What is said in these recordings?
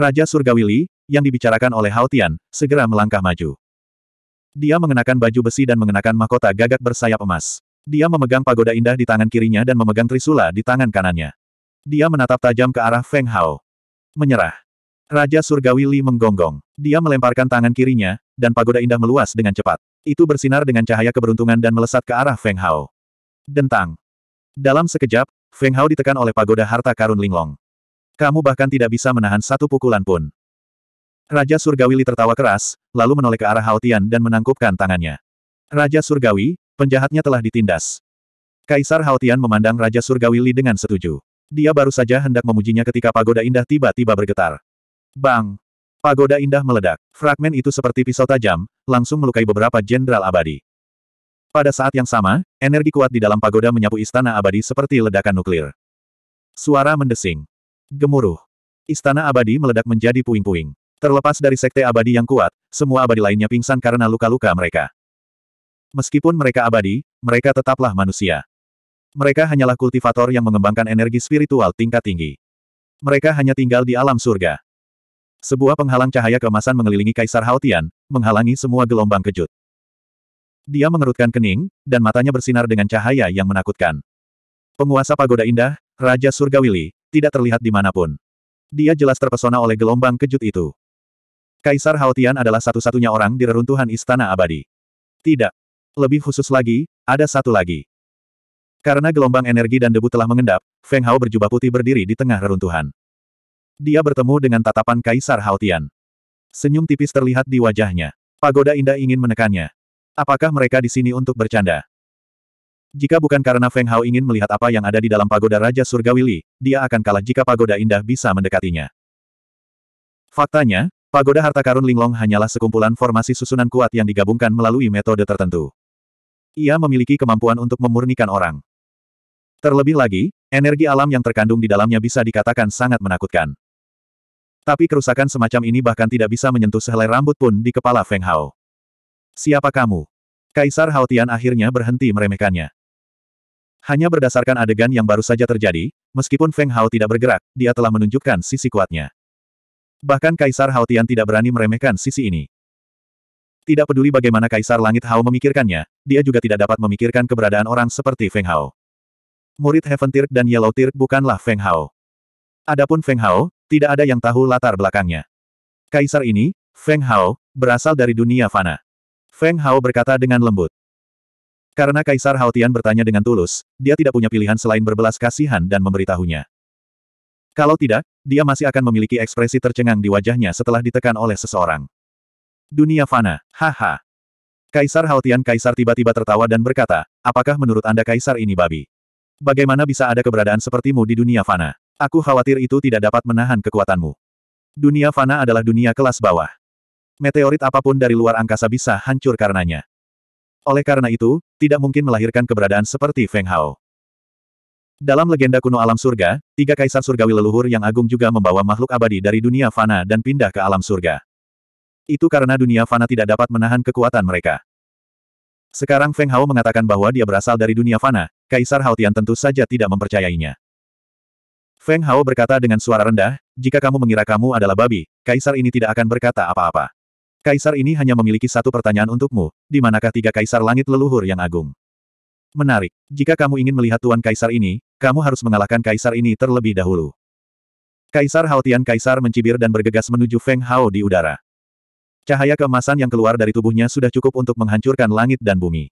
Raja Surgawi Li, yang dibicarakan oleh Hao segera melangkah maju. Dia mengenakan baju besi dan mengenakan mahkota gagak bersayap emas. Dia memegang pagoda indah di tangan kirinya dan memegang trisula di tangan kanannya. Dia menatap tajam ke arah Feng Hao. Menyerah. Raja Surgawi Li menggonggong. Dia melemparkan tangan kirinya, dan pagoda indah meluas dengan cepat. Itu bersinar dengan cahaya keberuntungan dan melesat ke arah Feng Hao. Dentang. Dalam sekejap, Feng Hao ditekan oleh pagoda harta karun linglong. Kamu bahkan tidak bisa menahan satu pukulan pun. Raja Surgawi Li tertawa keras, lalu menoleh ke arah Haotian dan menangkupkan tangannya. Raja Surgawi, penjahatnya telah ditindas. Kaisar Haotian memandang Raja Surgawi Li dengan setuju. Dia baru saja hendak memujinya ketika pagoda indah tiba-tiba bergetar. Bang! Pagoda indah meledak. Fragmen itu seperti pisau tajam, langsung melukai beberapa jenderal abadi. Pada saat yang sama, energi kuat di dalam pagoda menyapu istana abadi seperti ledakan nuklir. Suara mendesing. Gemuruh. Istana abadi meledak menjadi puing-puing. Terlepas dari sekte abadi yang kuat, semua abadi lainnya pingsan karena luka-luka mereka. Meskipun mereka abadi, mereka tetaplah manusia. Mereka hanyalah kultivator yang mengembangkan energi spiritual tingkat tinggi. Mereka hanya tinggal di alam surga. Sebuah penghalang cahaya kemasan mengelilingi Kaisar Haotian, menghalangi semua gelombang kejut. Dia mengerutkan kening, dan matanya bersinar dengan cahaya yang menakutkan. Penguasa Pagoda Indah, Raja Surga Willy tidak terlihat di dimanapun. Dia jelas terpesona oleh gelombang kejut itu. Kaisar Haotian adalah satu-satunya orang di reruntuhan Istana Abadi. Tidak. Lebih khusus lagi, ada satu lagi. Karena gelombang energi dan debu telah mengendap, Feng Hao berjubah putih berdiri di tengah reruntuhan. Dia bertemu dengan tatapan Kaisar Haotian. Senyum tipis terlihat di wajahnya. Pagoda indah ingin menekannya. Apakah mereka di sini untuk bercanda? Jika bukan karena Feng Hao ingin melihat apa yang ada di dalam pagoda Raja Surgawi Li, dia akan kalah jika pagoda indah bisa mendekatinya. Faktanya, pagoda harta karun Linglong hanyalah sekumpulan formasi susunan kuat yang digabungkan melalui metode tertentu. Ia memiliki kemampuan untuk memurnikan orang. Terlebih lagi, energi alam yang terkandung di dalamnya bisa dikatakan sangat menakutkan. Tapi kerusakan semacam ini bahkan tidak bisa menyentuh sehelai rambut pun di kepala Feng Hao. Siapa kamu? Kaisar Haotian akhirnya berhenti meremehkannya. Hanya berdasarkan adegan yang baru saja terjadi, meskipun Feng Hao tidak bergerak, dia telah menunjukkan sisi kuatnya. Bahkan Kaisar Hao Tian tidak berani meremehkan sisi ini. Tidak peduli bagaimana Kaisar Langit Hao memikirkannya, dia juga tidak dapat memikirkan keberadaan orang seperti Feng Hao. Murid Heaven Tirk dan Yellow Tirk bukanlah Feng Hao. Adapun Feng Hao, tidak ada yang tahu latar belakangnya. Kaisar ini, Feng Hao, berasal dari dunia fana. Feng Hao berkata dengan lembut. Karena Kaisar Haotian bertanya dengan tulus, dia tidak punya pilihan selain berbelas kasihan dan memberitahunya. Kalau tidak, dia masih akan memiliki ekspresi tercengang di wajahnya setelah ditekan oleh seseorang. Dunia fana, haha. Kaisar Haotian Kaisar tiba-tiba tertawa dan berkata, apakah menurut Anda Kaisar ini babi? Bagaimana bisa ada keberadaan sepertimu di dunia fana? Aku khawatir itu tidak dapat menahan kekuatanmu. Dunia fana adalah dunia kelas bawah. Meteorit apapun dari luar angkasa bisa hancur karenanya. Oleh karena itu, tidak mungkin melahirkan keberadaan seperti Feng Hao. Dalam legenda kuno alam surga, tiga kaisar surgawi leluhur yang agung juga membawa makhluk abadi dari dunia fana dan pindah ke alam surga. Itu karena dunia fana tidak dapat menahan kekuatan mereka. Sekarang Feng Hao mengatakan bahwa dia berasal dari dunia fana, Kaisar Haotian tentu saja tidak mempercayainya. Feng Hao berkata dengan suara rendah, jika kamu mengira kamu adalah babi, kaisar ini tidak akan berkata apa-apa. Kaisar ini hanya memiliki satu pertanyaan untukmu, di manakah tiga kaisar langit leluhur yang agung? Menarik. Jika kamu ingin melihat Tuan Kaisar ini, kamu harus mengalahkan Kaisar ini terlebih dahulu. Kaisar Haotian Kaisar mencibir dan bergegas menuju Feng Hao di udara. Cahaya keemasan yang keluar dari tubuhnya sudah cukup untuk menghancurkan langit dan bumi.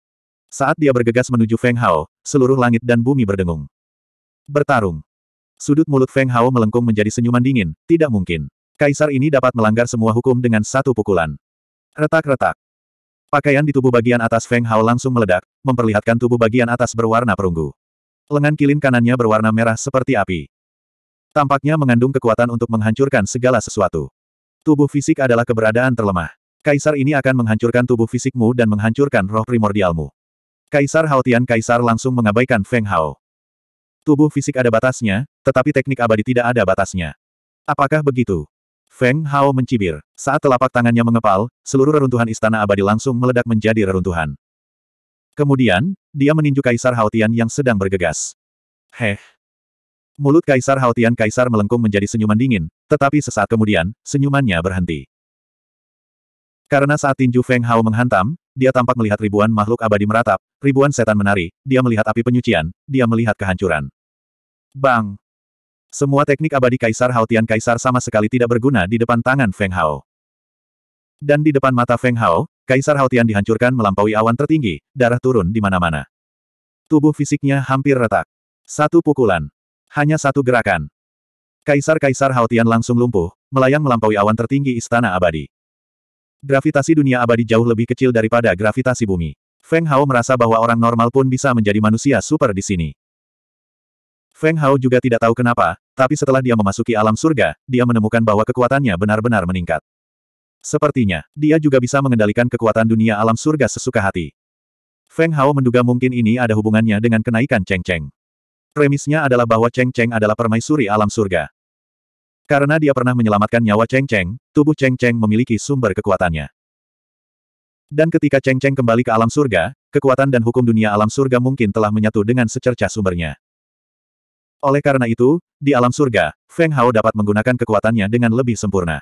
Saat dia bergegas menuju Feng Hao, seluruh langit dan bumi berdengung. Bertarung. Sudut mulut Feng Hao melengkung menjadi senyuman dingin, tidak mungkin. Kaisar ini dapat melanggar semua hukum dengan satu pukulan. Retak-retak. Pakaian di tubuh bagian atas Feng Hao langsung meledak, memperlihatkan tubuh bagian atas berwarna perunggu. Lengan kilin kanannya berwarna merah seperti api. Tampaknya mengandung kekuatan untuk menghancurkan segala sesuatu. Tubuh fisik adalah keberadaan terlemah. Kaisar ini akan menghancurkan tubuh fisikmu dan menghancurkan roh primordialmu. Kaisar Haotian Kaisar langsung mengabaikan Feng Hao. Tubuh fisik ada batasnya, tetapi teknik abadi tidak ada batasnya. Apakah begitu? Feng Hao mencibir. Saat telapak tangannya mengepal, seluruh reruntuhan istana abadi langsung meledak menjadi reruntuhan. Kemudian, dia meninju Kaisar Haotian yang sedang bergegas. Heh. Mulut Kaisar Haotian Kaisar melengkung menjadi senyuman dingin, tetapi sesaat kemudian, senyumannya berhenti. Karena saat tinju Feng Hao menghantam, dia tampak melihat ribuan makhluk abadi meratap, ribuan setan menari, dia melihat api penyucian, dia melihat kehancuran. Bang! Semua teknik abadi Kaisar Haotian Kaisar sama sekali tidak berguna di depan tangan Feng Hao. Dan di depan mata Feng Hao, Kaisar Haotian dihancurkan melampaui awan tertinggi, darah turun di mana-mana. Tubuh fisiknya hampir retak. Satu pukulan. Hanya satu gerakan. Kaisar-Kaisar Haotian langsung lumpuh, melayang melampaui awan tertinggi istana abadi. Gravitasi dunia abadi jauh lebih kecil daripada gravitasi bumi. Feng Hao merasa bahwa orang normal pun bisa menjadi manusia super di sini. Feng Hao juga tidak tahu kenapa, tapi setelah dia memasuki alam surga, dia menemukan bahwa kekuatannya benar-benar meningkat. Sepertinya, dia juga bisa mengendalikan kekuatan dunia alam surga sesuka hati. Feng Hao menduga mungkin ini ada hubungannya dengan kenaikan Cheng Cheng. Premisnya adalah bahwa Cheng Cheng adalah permaisuri alam surga. Karena dia pernah menyelamatkan nyawa Cheng Cheng, tubuh Cheng Cheng memiliki sumber kekuatannya. Dan ketika Cheng Cheng kembali ke alam surga, kekuatan dan hukum dunia alam surga mungkin telah menyatu dengan secerca sumbernya. Oleh karena itu, di alam surga, Feng Hao dapat menggunakan kekuatannya dengan lebih sempurna.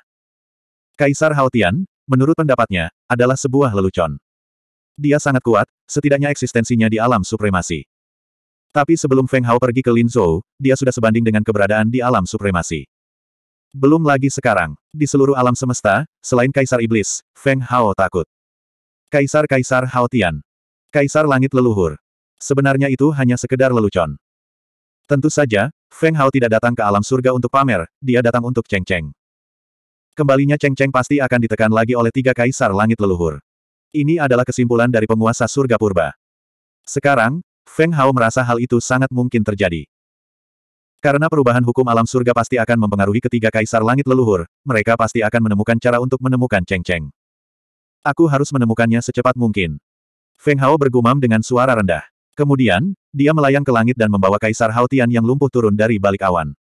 Kaisar Haotian, menurut pendapatnya, adalah sebuah lelucon. Dia sangat kuat, setidaknya eksistensinya di alam supremasi. Tapi sebelum Feng Hao pergi ke Linzhou, dia sudah sebanding dengan keberadaan di alam supremasi. Belum lagi sekarang, di seluruh alam semesta, selain Kaisar Iblis, Feng Hao takut. Kaisar-Kaisar Haotian. Kaisar Langit Leluhur. Sebenarnya itu hanya sekedar lelucon. Tentu saja, Feng Hao tidak datang ke alam surga untuk pamer, dia datang untuk Cheng Cheng. Kembalinya Cheng Cheng pasti akan ditekan lagi oleh tiga kaisar langit leluhur. Ini adalah kesimpulan dari penguasa surga purba. Sekarang, Feng Hao merasa hal itu sangat mungkin terjadi. Karena perubahan hukum alam surga pasti akan mempengaruhi ketiga kaisar langit leluhur, mereka pasti akan menemukan cara untuk menemukan Cheng Cheng. Aku harus menemukannya secepat mungkin. Feng Hao bergumam dengan suara rendah. Kemudian, dia melayang ke langit dan membawa Kaisar Haotian yang lumpuh turun dari balik awan.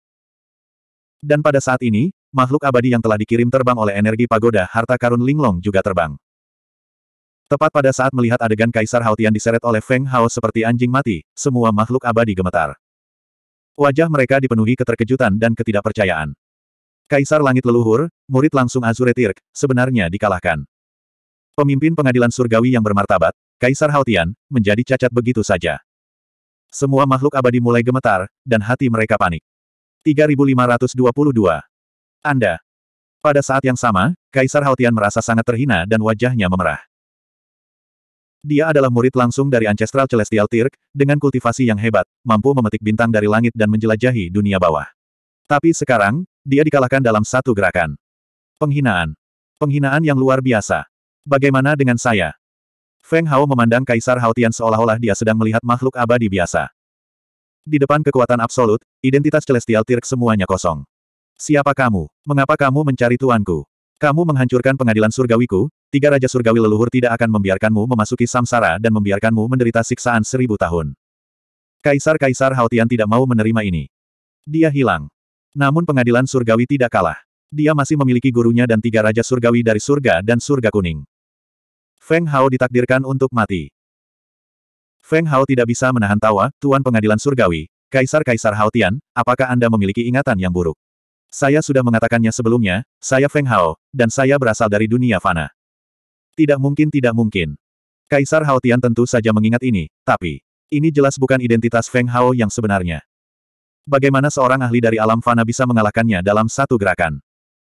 Dan pada saat ini, makhluk abadi yang telah dikirim terbang oleh energi pagoda harta karun Linglong juga terbang. Tepat pada saat melihat adegan Kaisar Haotian diseret oleh Feng Hao seperti anjing mati, semua makhluk abadi gemetar. Wajah mereka dipenuhi keterkejutan dan ketidakpercayaan. Kaisar Langit Leluhur, murid langsung Azure Tirk, sebenarnya dikalahkan. Pemimpin pengadilan surgawi yang bermartabat, Kaisar Haotian, menjadi cacat begitu saja. Semua makhluk abadi mulai gemetar, dan hati mereka panik. 3522. Anda. Pada saat yang sama, Kaisar Haotian merasa sangat terhina dan wajahnya memerah. Dia adalah murid langsung dari Ancestral Celestial Tirk, dengan kultivasi yang hebat, mampu memetik bintang dari langit dan menjelajahi dunia bawah. Tapi sekarang, dia dikalahkan dalam satu gerakan. Penghinaan. Penghinaan yang luar biasa. Bagaimana dengan saya? Feng Hao memandang Kaisar Haotian seolah-olah dia sedang melihat makhluk abadi biasa. Di depan kekuatan absolut, identitas Celestial Tirk semuanya kosong. Siapa kamu? Mengapa kamu mencari tuanku? Kamu menghancurkan pengadilan surgawiku, tiga raja surgawi leluhur tidak akan membiarkanmu memasuki samsara dan membiarkanmu menderita siksaan seribu tahun. Kaisar-kaisar Haotian tidak mau menerima ini. Dia hilang. Namun pengadilan surgawi tidak kalah. Dia masih memiliki gurunya dan tiga raja surgawi dari surga dan surga kuning. Feng Hao ditakdirkan untuk mati. Feng Hao tidak bisa menahan tawa, Tuan Pengadilan Surgawi, Kaisar-Kaisar Haotian, apakah Anda memiliki ingatan yang buruk? Saya sudah mengatakannya sebelumnya, saya Feng Hao, dan saya berasal dari dunia fana. Tidak mungkin tidak mungkin. Kaisar Haotian tentu saja mengingat ini, tapi, ini jelas bukan identitas Feng Hao yang sebenarnya. Bagaimana seorang ahli dari alam fana bisa mengalahkannya dalam satu gerakan?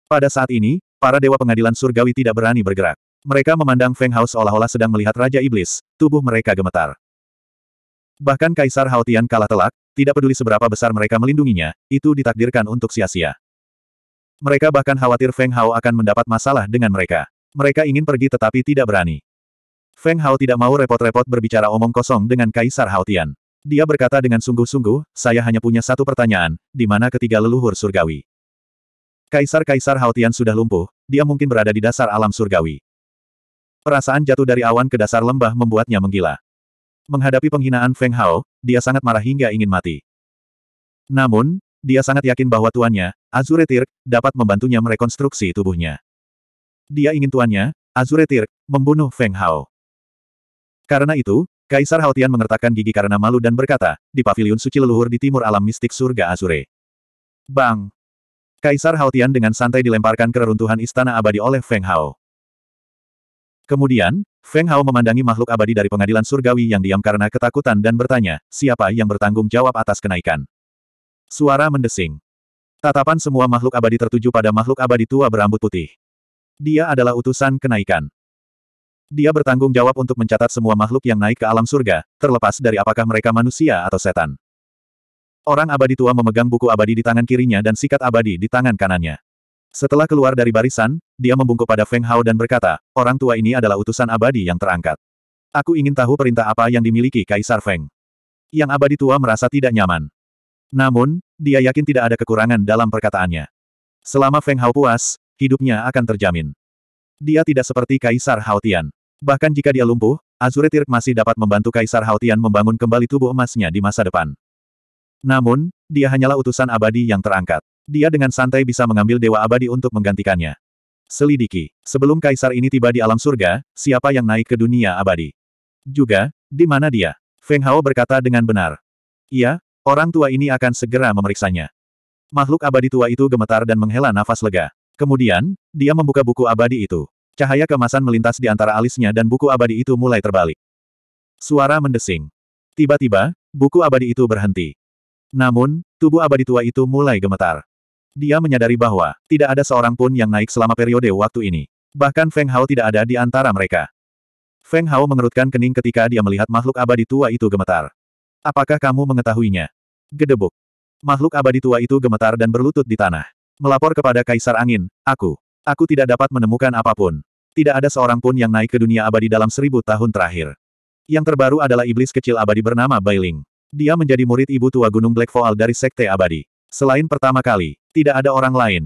Pada saat ini, para dewa pengadilan surgawi tidak berani bergerak. Mereka memandang Feng Hao seolah-olah sedang melihat Raja Iblis, tubuh mereka gemetar. Bahkan Kaisar Haotian kalah telak, tidak peduli seberapa besar mereka melindunginya, itu ditakdirkan untuk sia-sia. Mereka bahkan khawatir Feng Hao akan mendapat masalah dengan mereka. Mereka ingin pergi tetapi tidak berani. Feng Hao tidak mau repot-repot berbicara omong kosong dengan Kaisar Haotian. Dia berkata dengan sungguh-sungguh, saya hanya punya satu pertanyaan, di mana ketiga leluhur surgawi? Kaisar-kaisar Haotian sudah lumpuh, dia mungkin berada di dasar alam surgawi. Perasaan jatuh dari awan ke dasar lembah membuatnya menggila. Menghadapi penghinaan Feng Hao, dia sangat marah hingga ingin mati. Namun, dia sangat yakin bahwa tuannya, Azure Tirk, dapat membantunya merekonstruksi tubuhnya. Dia ingin tuannya, Azure Tirk, membunuh Feng Hao. Karena itu, Kaisar Haotian mengertakkan gigi karena malu dan berkata, di paviliun suci leluhur di timur alam mistik surga Azure. Bang! Kaisar Haotian dengan santai dilemparkan ke reruntuhan istana abadi oleh Feng Hao. Kemudian, Feng Hao memandangi makhluk abadi dari pengadilan surgawi yang diam karena ketakutan dan bertanya, siapa yang bertanggung jawab atas kenaikan? Suara mendesing. Tatapan semua makhluk abadi tertuju pada makhluk abadi tua berambut putih. Dia adalah utusan kenaikan. Dia bertanggung jawab untuk mencatat semua makhluk yang naik ke alam surga, terlepas dari apakah mereka manusia atau setan. Orang abadi tua memegang buku abadi di tangan kirinya dan sikat abadi di tangan kanannya. Setelah keluar dari barisan, dia membungkuk pada Feng Hao dan berkata, orang tua ini adalah utusan abadi yang terangkat. Aku ingin tahu perintah apa yang dimiliki Kaisar Feng. Yang abadi tua merasa tidak nyaman. Namun, dia yakin tidak ada kekurangan dalam perkataannya. Selama Feng Hao puas, hidupnya akan terjamin. Dia tidak seperti Kaisar Haotian. Bahkan jika dia lumpuh, Azure Tirk masih dapat membantu Kaisar Haotian membangun kembali tubuh emasnya di masa depan. Namun, dia hanyalah utusan abadi yang terangkat. Dia dengan santai bisa mengambil Dewa Abadi untuk menggantikannya. Selidiki. Sebelum kaisar ini tiba di alam surga, siapa yang naik ke dunia abadi? Juga, di mana dia? Feng Hao berkata dengan benar. Iya, orang tua ini akan segera memeriksanya. Makhluk abadi tua itu gemetar dan menghela nafas lega. Kemudian, dia membuka buku abadi itu. Cahaya kemasan melintas di antara alisnya dan buku abadi itu mulai terbalik. Suara mendesing. Tiba-tiba, buku abadi itu berhenti. Namun, tubuh abadi tua itu mulai gemetar. Dia menyadari bahwa tidak ada seorang pun yang naik selama periode waktu ini. Bahkan Feng Hao tidak ada di antara mereka. Feng Hao mengerutkan kening ketika dia melihat makhluk abadi tua itu gemetar. Apakah kamu mengetahuinya? Gedebuk. Makhluk abadi tua itu gemetar dan berlutut di tanah. Melapor kepada Kaisar Angin, aku. Aku tidak dapat menemukan apapun. Tidak ada seorang pun yang naik ke dunia abadi dalam seribu tahun terakhir. Yang terbaru adalah iblis kecil abadi bernama Bailing. Dia menjadi murid ibu tua Gunung Black Voal dari Sekte Abadi. Selain pertama kali, tidak ada orang lain.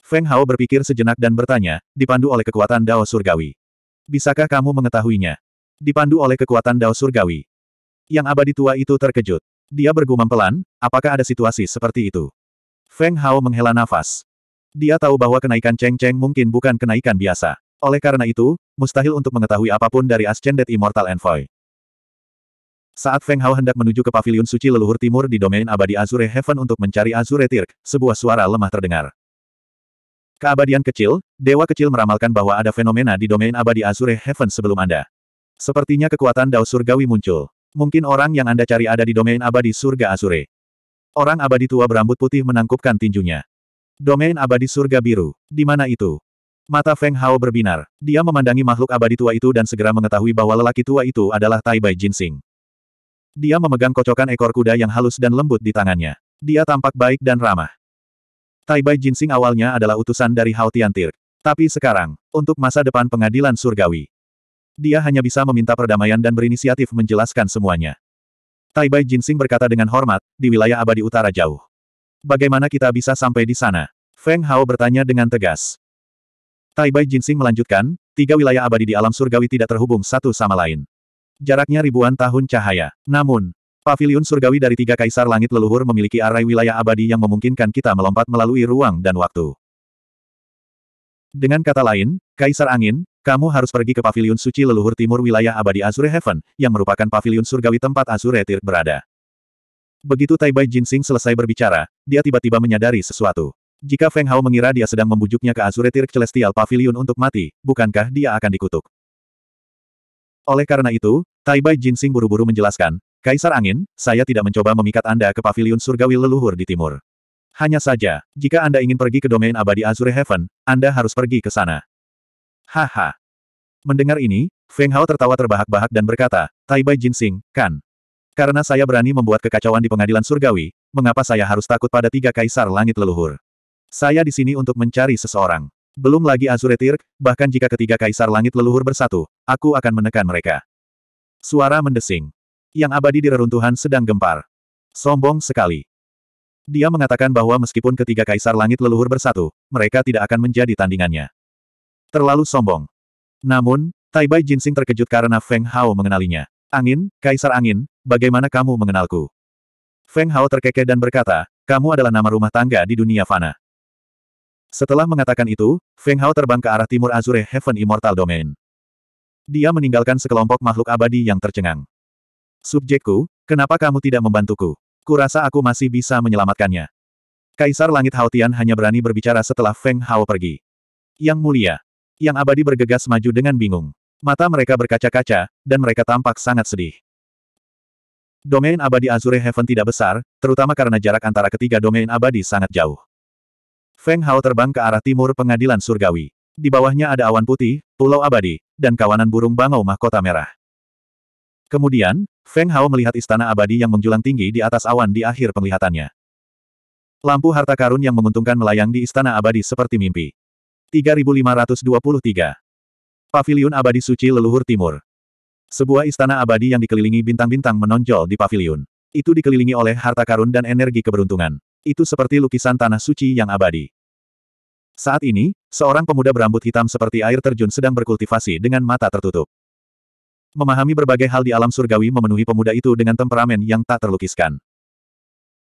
Feng Hao berpikir sejenak dan bertanya, dipandu oleh kekuatan Dao Surgawi. Bisakah kamu mengetahuinya? Dipandu oleh kekuatan Dao Surgawi. Yang abadi tua itu terkejut. Dia bergumam pelan, apakah ada situasi seperti itu? Feng Hao menghela nafas. Dia tahu bahwa kenaikan Cheng Cheng mungkin bukan kenaikan biasa. Oleh karena itu, mustahil untuk mengetahui apapun dari Ascended Immortal Envoy. Saat Feng Hao hendak menuju ke pavilion suci leluhur timur di domain abadi Azure Heaven untuk mencari Azure Tirk, sebuah suara lemah terdengar. Keabadian kecil, dewa kecil meramalkan bahwa ada fenomena di domain abadi Azure Heaven sebelum Anda. Sepertinya kekuatan Dao Surgawi muncul. Mungkin orang yang Anda cari ada di domain abadi surga Azure. Orang abadi tua berambut putih menangkupkan tinjunya. Domain abadi surga biru. Di mana itu? Mata Feng Hao berbinar. Dia memandangi makhluk abadi tua itu dan segera mengetahui bahwa lelaki tua itu adalah Tai Bai Jinsing. Dia memegang kocokan ekor kuda yang halus dan lembut di tangannya. Dia tampak baik dan ramah. Tai Bai Jinsing awalnya adalah utusan dari Hao Tiantir. Tapi sekarang, untuk masa depan pengadilan surgawi, dia hanya bisa meminta perdamaian dan berinisiatif menjelaskan semuanya. Tai Bai Jinsing berkata dengan hormat, di wilayah abadi utara jauh. Bagaimana kita bisa sampai di sana? Feng Hao bertanya dengan tegas. Tai Bai Jinsing melanjutkan, tiga wilayah abadi di alam surgawi tidak terhubung satu sama lain. Jaraknya ribuan tahun cahaya. Namun, pavilion surgawi dari tiga kaisar langit leluhur memiliki arai wilayah abadi yang memungkinkan kita melompat melalui ruang dan waktu. Dengan kata lain, Kaisar Angin, kamu harus pergi ke pavilion suci leluhur timur wilayah abadi Azure Heaven, yang merupakan pavilion surgawi tempat Azure Tir berada. Begitu Taibai Jinsing selesai berbicara, dia tiba-tiba menyadari sesuatu. Jika Feng Hao mengira dia sedang membujuknya ke Azure Tir Celestial Pavilion untuk mati, bukankah dia akan dikutuk? Oleh karena itu, Taibai Jinsing buru-buru menjelaskan, Kaisar Angin, saya tidak mencoba memikat Anda ke Paviliun surgawi leluhur di timur. Hanya saja, jika Anda ingin pergi ke domain abadi Azure Heaven, Anda harus pergi ke sana. Haha. Mendengar ini, Feng Hao tertawa terbahak-bahak dan berkata, Taibai Jinsing, kan? Karena saya berani membuat kekacauan di pengadilan surgawi, mengapa saya harus takut pada tiga kaisar langit leluhur? Saya di sini untuk mencari seseorang. Belum lagi Tirk, bahkan jika ketiga kaisar langit leluhur bersatu, aku akan menekan mereka. Suara mendesing. Yang abadi di reruntuhan sedang gempar. Sombong sekali. Dia mengatakan bahwa meskipun ketiga kaisar langit leluhur bersatu, mereka tidak akan menjadi tandingannya. Terlalu sombong. Namun, Taibai Jinsing terkejut karena Feng Hao mengenalinya. Angin, Kaisar Angin, bagaimana kamu mengenalku? Feng Hao terkekeh dan berkata, kamu adalah nama rumah tangga di dunia fana. Setelah mengatakan itu, Feng Hao terbang ke arah timur Azure Heaven Immortal Domain. Dia meninggalkan sekelompok makhluk abadi yang tercengang. Subjekku, kenapa kamu tidak membantuku? Kurasa aku masih bisa menyelamatkannya. Kaisar Langit Haotian hanya berani berbicara setelah Feng Hao pergi. Yang mulia. Yang abadi bergegas maju dengan bingung. Mata mereka berkaca-kaca, dan mereka tampak sangat sedih. Domain abadi Azure Heaven tidak besar, terutama karena jarak antara ketiga domain abadi sangat jauh. Feng Hao terbang ke arah timur pengadilan surgawi. Di bawahnya ada awan putih, pulau abadi, dan kawanan burung bangau mahkota merah. Kemudian, Feng Hao melihat istana abadi yang menjulang tinggi di atas awan di akhir penglihatannya. Lampu harta karun yang menguntungkan melayang di istana abadi seperti mimpi. 3523. Paviliun Abadi Suci Leluhur Timur. Sebuah istana abadi yang dikelilingi bintang-bintang menonjol di pavilion. Itu dikelilingi oleh harta karun dan energi keberuntungan. Itu seperti lukisan tanah suci yang abadi. Saat ini, seorang pemuda berambut hitam seperti air terjun sedang berkultivasi dengan mata tertutup. Memahami berbagai hal di alam surgawi memenuhi pemuda itu dengan temperamen yang tak terlukiskan.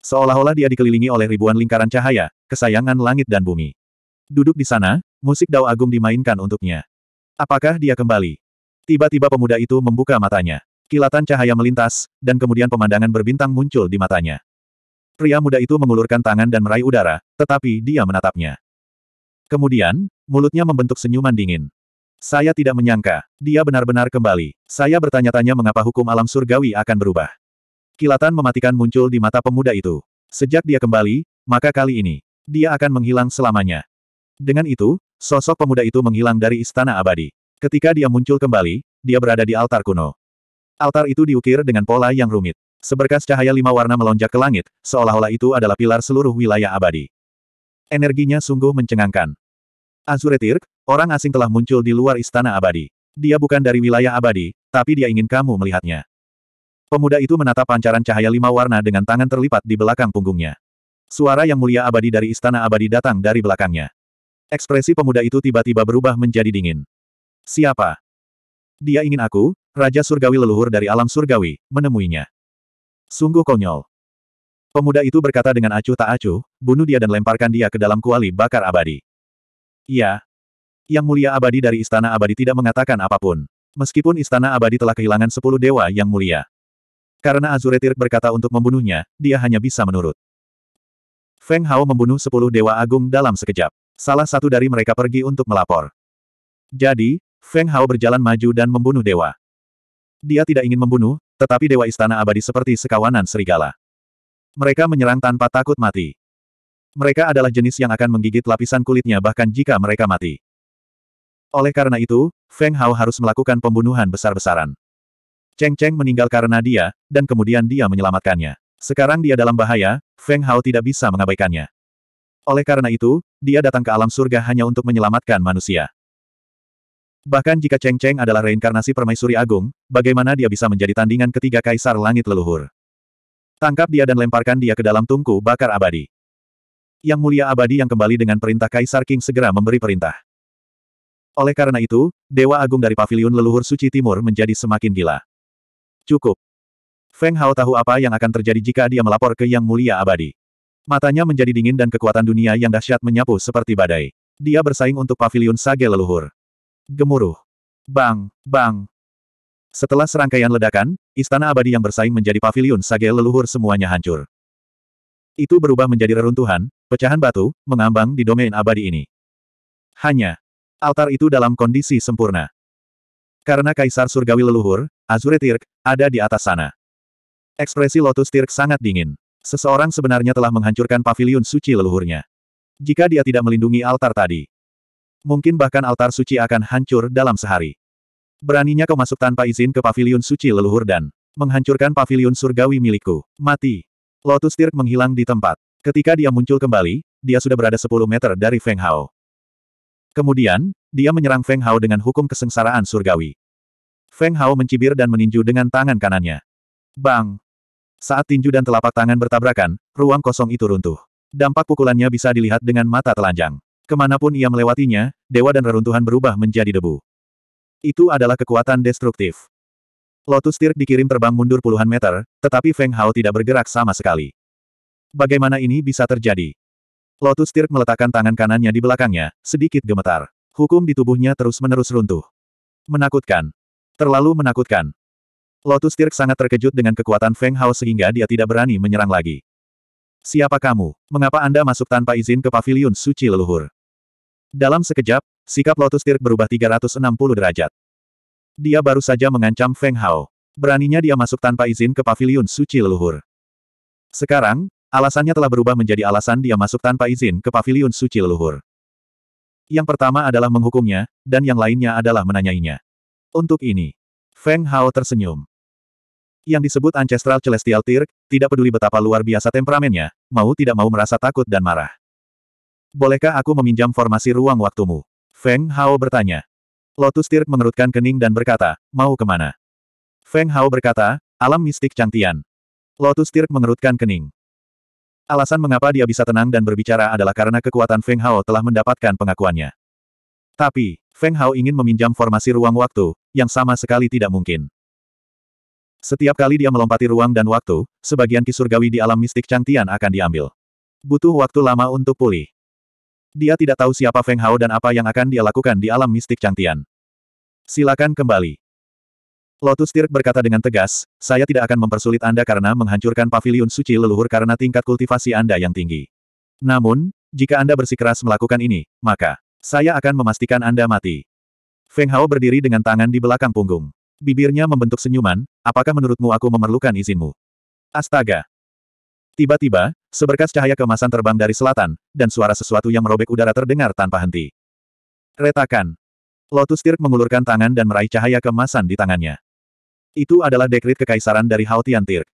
Seolah-olah dia dikelilingi oleh ribuan lingkaran cahaya, kesayangan langit dan bumi. Duduk di sana, musik dao agung dimainkan untuknya. Apakah dia kembali? Tiba-tiba pemuda itu membuka matanya. Kilatan cahaya melintas, dan kemudian pemandangan berbintang muncul di matanya. Pria muda itu mengulurkan tangan dan meraih udara, tetapi dia menatapnya. Kemudian, mulutnya membentuk senyuman dingin. Saya tidak menyangka, dia benar-benar kembali. Saya bertanya-tanya mengapa hukum alam surgawi akan berubah. Kilatan mematikan muncul di mata pemuda itu. Sejak dia kembali, maka kali ini, dia akan menghilang selamanya. Dengan itu, sosok pemuda itu menghilang dari istana abadi. Ketika dia muncul kembali, dia berada di altar kuno. Altar itu diukir dengan pola yang rumit. Seberkas cahaya lima warna melonjak ke langit, seolah-olah itu adalah pilar seluruh wilayah abadi. Energinya sungguh mencengangkan. Azuretirk, orang asing telah muncul di luar istana abadi. Dia bukan dari wilayah abadi, tapi dia ingin kamu melihatnya. Pemuda itu menatap pancaran cahaya lima warna dengan tangan terlipat di belakang punggungnya. Suara yang mulia abadi dari istana abadi datang dari belakangnya. Ekspresi pemuda itu tiba-tiba berubah menjadi dingin. Siapa? Dia ingin aku, Raja Surgawi leluhur dari alam surgawi, menemuinya. Sungguh konyol. Pemuda itu berkata dengan acuh tak acuh, bunuh dia dan lemparkan dia ke dalam kuali bakar abadi. Iya. Yang mulia abadi dari istana abadi tidak mengatakan apapun. Meskipun istana abadi telah kehilangan sepuluh dewa yang mulia. Karena Azure Tirk berkata untuk membunuhnya, dia hanya bisa menurut. Feng Hao membunuh sepuluh dewa agung dalam sekejap. Salah satu dari mereka pergi untuk melapor. Jadi, Feng Hao berjalan maju dan membunuh dewa. Dia tidak ingin membunuh, tetapi Dewa Istana Abadi seperti sekawanan serigala. Mereka menyerang tanpa takut mati. Mereka adalah jenis yang akan menggigit lapisan kulitnya bahkan jika mereka mati. Oleh karena itu, Feng Hao harus melakukan pembunuhan besar-besaran. Cheng Cheng meninggal karena dia, dan kemudian dia menyelamatkannya. Sekarang dia dalam bahaya, Feng Hao tidak bisa mengabaikannya. Oleh karena itu, dia datang ke alam surga hanya untuk menyelamatkan manusia. Bahkan jika Cheng Cheng adalah reinkarnasi permaisuri agung, bagaimana dia bisa menjadi tandingan ketiga kaisar langit leluhur? Tangkap dia dan lemparkan dia ke dalam tungku bakar abadi. Yang mulia abadi yang kembali dengan perintah Kaisar King segera memberi perintah. Oleh karena itu, Dewa Agung dari Paviliun Leluhur Suci Timur menjadi semakin gila. Cukup. Feng Hao tahu apa yang akan terjadi jika dia melapor ke Yang Mulia Abadi. Matanya menjadi dingin dan kekuatan dunia yang dahsyat menyapu seperti badai. Dia bersaing untuk Paviliun Sage Leluhur. Gemuruh. Bang, bang. Setelah serangkaian ledakan, istana abadi yang bersaing menjadi pavilion sage leluhur semuanya hancur. Itu berubah menjadi reruntuhan, pecahan batu, mengambang di domain abadi ini. Hanya, altar itu dalam kondisi sempurna. Karena Kaisar Surgawi leluhur, Azure Tirk, ada di atas sana. Ekspresi Lotus Tirk sangat dingin. Seseorang sebenarnya telah menghancurkan pavilion suci leluhurnya. Jika dia tidak melindungi altar tadi, Mungkin bahkan altar suci akan hancur dalam sehari. Beraninya kau masuk tanpa izin ke paviliun suci leluhur dan menghancurkan paviliun surgawi milikku. Mati. Lotus Tirk menghilang di tempat. Ketika dia muncul kembali, dia sudah berada 10 meter dari Feng Hao. Kemudian, dia menyerang Feng Hao dengan hukum kesengsaraan surgawi. Feng Hao mencibir dan meninju dengan tangan kanannya. Bang! Saat tinju dan telapak tangan bertabrakan, ruang kosong itu runtuh. Dampak pukulannya bisa dilihat dengan mata telanjang. Kemanapun ia melewatinya, dewa dan reruntuhan berubah menjadi debu. Itu adalah kekuatan destruktif. Lotus Tirk dikirim terbang mundur puluhan meter, tetapi Feng Hao tidak bergerak sama sekali. Bagaimana ini bisa terjadi? Lotus Tirk meletakkan tangan kanannya di belakangnya, sedikit gemetar. Hukum di tubuhnya terus-menerus runtuh. Menakutkan. Terlalu menakutkan. Lotus Tirk sangat terkejut dengan kekuatan Feng Hao sehingga dia tidak berani menyerang lagi. Siapa kamu? Mengapa Anda masuk tanpa izin ke paviliun suci leluhur? Dalam sekejap, sikap Lotus Tirk berubah 360 derajat. Dia baru saja mengancam Feng Hao. Beraninya dia masuk tanpa izin ke Paviliun suci leluhur. Sekarang, alasannya telah berubah menjadi alasan dia masuk tanpa izin ke Paviliun suci leluhur. Yang pertama adalah menghukumnya, dan yang lainnya adalah menanyainya. Untuk ini, Feng Hao tersenyum. Yang disebut Ancestral Celestial Tirk, tidak peduli betapa luar biasa temperamennya, mau tidak mau merasa takut dan marah. Bolehkah aku meminjam formasi ruang waktumu? Feng Hao bertanya. Lotus Tirk mengerutkan kening dan berkata, mau kemana? Feng Hao berkata, alam mistik cantian. Lotus Tirk mengerutkan kening. Alasan mengapa dia bisa tenang dan berbicara adalah karena kekuatan Feng Hao telah mendapatkan pengakuannya. Tapi, Feng Hao ingin meminjam formasi ruang waktu, yang sama sekali tidak mungkin. Setiap kali dia melompati ruang dan waktu, sebagian kisurgawi di alam mistik Changtian akan diambil. Butuh waktu lama untuk pulih. Dia tidak tahu siapa Feng Hao dan apa yang akan dia lakukan di alam mistik Changtian. Silakan kembali. Lotus Tirk berkata dengan tegas, saya tidak akan mempersulit Anda karena menghancurkan paviliun suci leluhur karena tingkat kultivasi Anda yang tinggi. Namun, jika Anda bersikeras melakukan ini, maka saya akan memastikan Anda mati. Feng Hao berdiri dengan tangan di belakang punggung. Bibirnya membentuk senyuman, apakah menurutmu aku memerlukan izinmu? Astaga! Tiba-tiba, Seberkas cahaya kemasan terbang dari selatan, dan suara sesuatu yang merobek udara terdengar tanpa henti. Retakan. Lotus Tirk mengulurkan tangan dan meraih cahaya kemasan di tangannya. Itu adalah dekrit kekaisaran dari Haotian Tirk.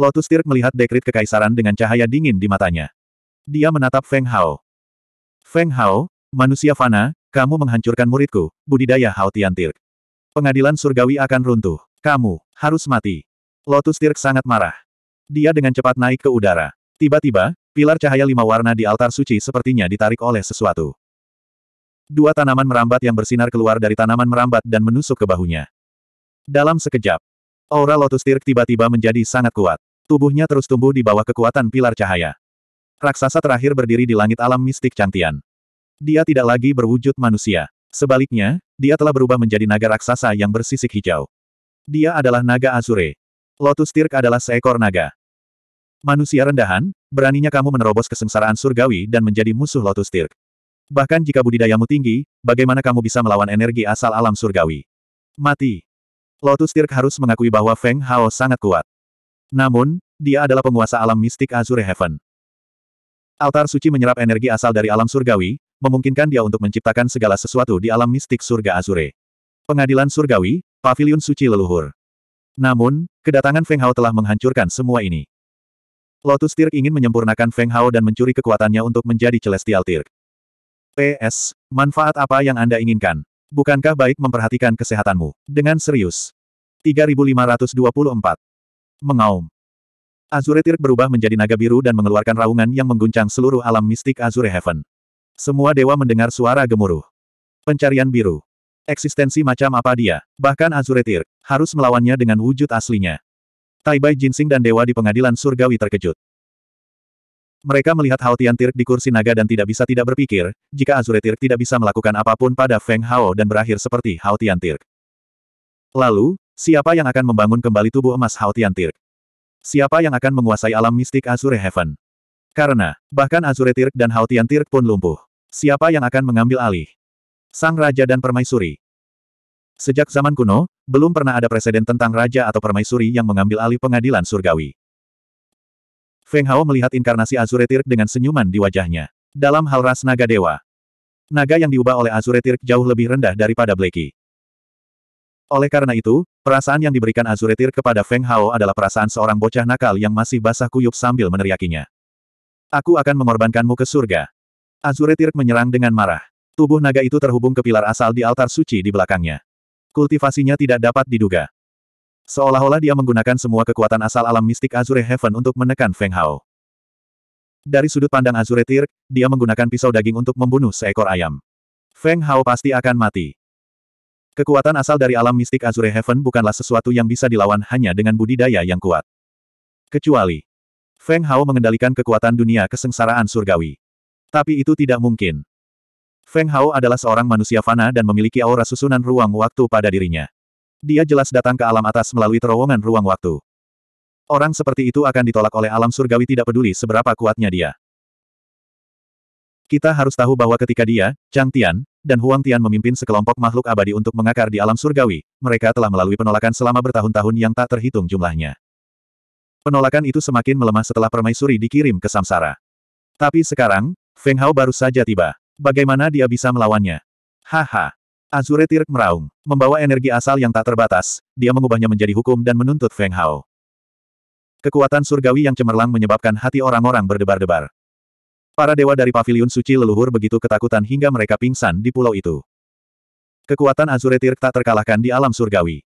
Lotus Tirk melihat dekrit kekaisaran dengan cahaya dingin di matanya. Dia menatap Feng Hao. Feng Hao, manusia fana, kamu menghancurkan muridku, budidaya Haotian Tirk. Pengadilan surgawi akan runtuh. Kamu, harus mati. Lotus Tirk sangat marah. Dia dengan cepat naik ke udara. Tiba-tiba, pilar cahaya lima warna di altar suci sepertinya ditarik oleh sesuatu. Dua tanaman merambat yang bersinar keluar dari tanaman merambat dan menusuk ke bahunya. Dalam sekejap, aura Lotus Tirk tiba-tiba menjadi sangat kuat. Tubuhnya terus tumbuh di bawah kekuatan pilar cahaya. Raksasa terakhir berdiri di langit alam mistik cantian. Dia tidak lagi berwujud manusia. Sebaliknya, dia telah berubah menjadi naga raksasa yang bersisik hijau. Dia adalah naga Azure. Lotus Tirk adalah seekor naga. Manusia rendahan, beraninya kamu menerobos kesengsaraan surgawi dan menjadi musuh Lotus Tirk. Bahkan jika budidayamu tinggi, bagaimana kamu bisa melawan energi asal alam surgawi? Mati. Lotus Tirk harus mengakui bahwa Feng Hao sangat kuat. Namun, dia adalah penguasa alam mistik Azure Heaven. Altar suci menyerap energi asal dari alam surgawi, memungkinkan dia untuk menciptakan segala sesuatu di alam mistik surga Azure. Pengadilan surgawi, pavilion suci leluhur. Namun, kedatangan Feng Hao telah menghancurkan semua ini. Lotus Tirk ingin menyempurnakan Feng Hao dan mencuri kekuatannya untuk menjadi Celestial Tirk. PS, manfaat apa yang Anda inginkan? Bukankah baik memperhatikan kesehatanmu? Dengan serius. 3524. Mengaum. Azure Tirk berubah menjadi naga biru dan mengeluarkan raungan yang mengguncang seluruh alam mistik Azure Heaven. Semua dewa mendengar suara gemuruh. Pencarian biru. Eksistensi macam apa dia? Bahkan Azure Tirk harus melawannya dengan wujud aslinya. Tai Bai Jinsing dan dewa di pengadilan surgawi terkejut. Mereka melihat Hao Tian Tirk di kursi naga dan tidak bisa tidak berpikir, jika Azure Tirk tidak bisa melakukan apapun pada Feng Hao dan berakhir seperti Hao Tian Tirk. Lalu, siapa yang akan membangun kembali tubuh emas Hao Tian Tirk? Siapa yang akan menguasai alam mistik Azure Heaven? Karena, bahkan Azure Tirk dan Hao Tian Tirk pun lumpuh. Siapa yang akan mengambil alih? Sang Raja dan Permaisuri. Sejak zaman kuno, belum pernah ada presiden tentang raja atau permaisuri yang mengambil alih pengadilan surgawi. Feng Hao melihat inkarnasi Azure Tirk dengan senyuman di wajahnya. Dalam hal ras naga dewa, naga yang diubah oleh Azure Tirk jauh lebih rendah daripada Bleki. Oleh karena itu, perasaan yang diberikan Azure Tirk kepada Feng Hao adalah perasaan seorang bocah nakal yang masih basah kuyup sambil meneriakinya. Aku akan mengorbankanmu ke surga. Azure Tirk menyerang dengan marah. Tubuh naga itu terhubung ke pilar asal di altar suci di belakangnya. Kultivasinya tidak dapat diduga. Seolah-olah dia menggunakan semua kekuatan asal alam mistik Azure Heaven untuk menekan Feng Hao. Dari sudut pandang Azure Tirk, dia menggunakan pisau daging untuk membunuh seekor ayam. Feng Hao pasti akan mati. Kekuatan asal dari alam mistik Azure Heaven bukanlah sesuatu yang bisa dilawan hanya dengan budidaya yang kuat. Kecuali, Feng Hao mengendalikan kekuatan dunia kesengsaraan surgawi. Tapi itu tidak mungkin. Feng Hao adalah seorang manusia fana dan memiliki aura susunan ruang waktu pada dirinya. Dia jelas datang ke alam atas melalui terowongan ruang waktu. Orang seperti itu akan ditolak oleh alam surgawi tidak peduli seberapa kuatnya dia. Kita harus tahu bahwa ketika dia, Chang Tian, dan Huang Tian memimpin sekelompok makhluk abadi untuk mengakar di alam surgawi, mereka telah melalui penolakan selama bertahun-tahun yang tak terhitung jumlahnya. Penolakan itu semakin melemah setelah permaisuri dikirim ke samsara. Tapi sekarang, Feng Hao baru saja tiba. Bagaimana dia bisa melawannya? Haha. Azure Tirk meraung. Membawa energi asal yang tak terbatas, dia mengubahnya menjadi hukum dan menuntut Feng Hao. Kekuatan surgawi yang cemerlang menyebabkan hati orang-orang berdebar-debar. Para dewa dari paviliun suci leluhur begitu ketakutan hingga mereka pingsan di pulau itu. Kekuatan Azure Tirk tak terkalahkan di alam surgawi.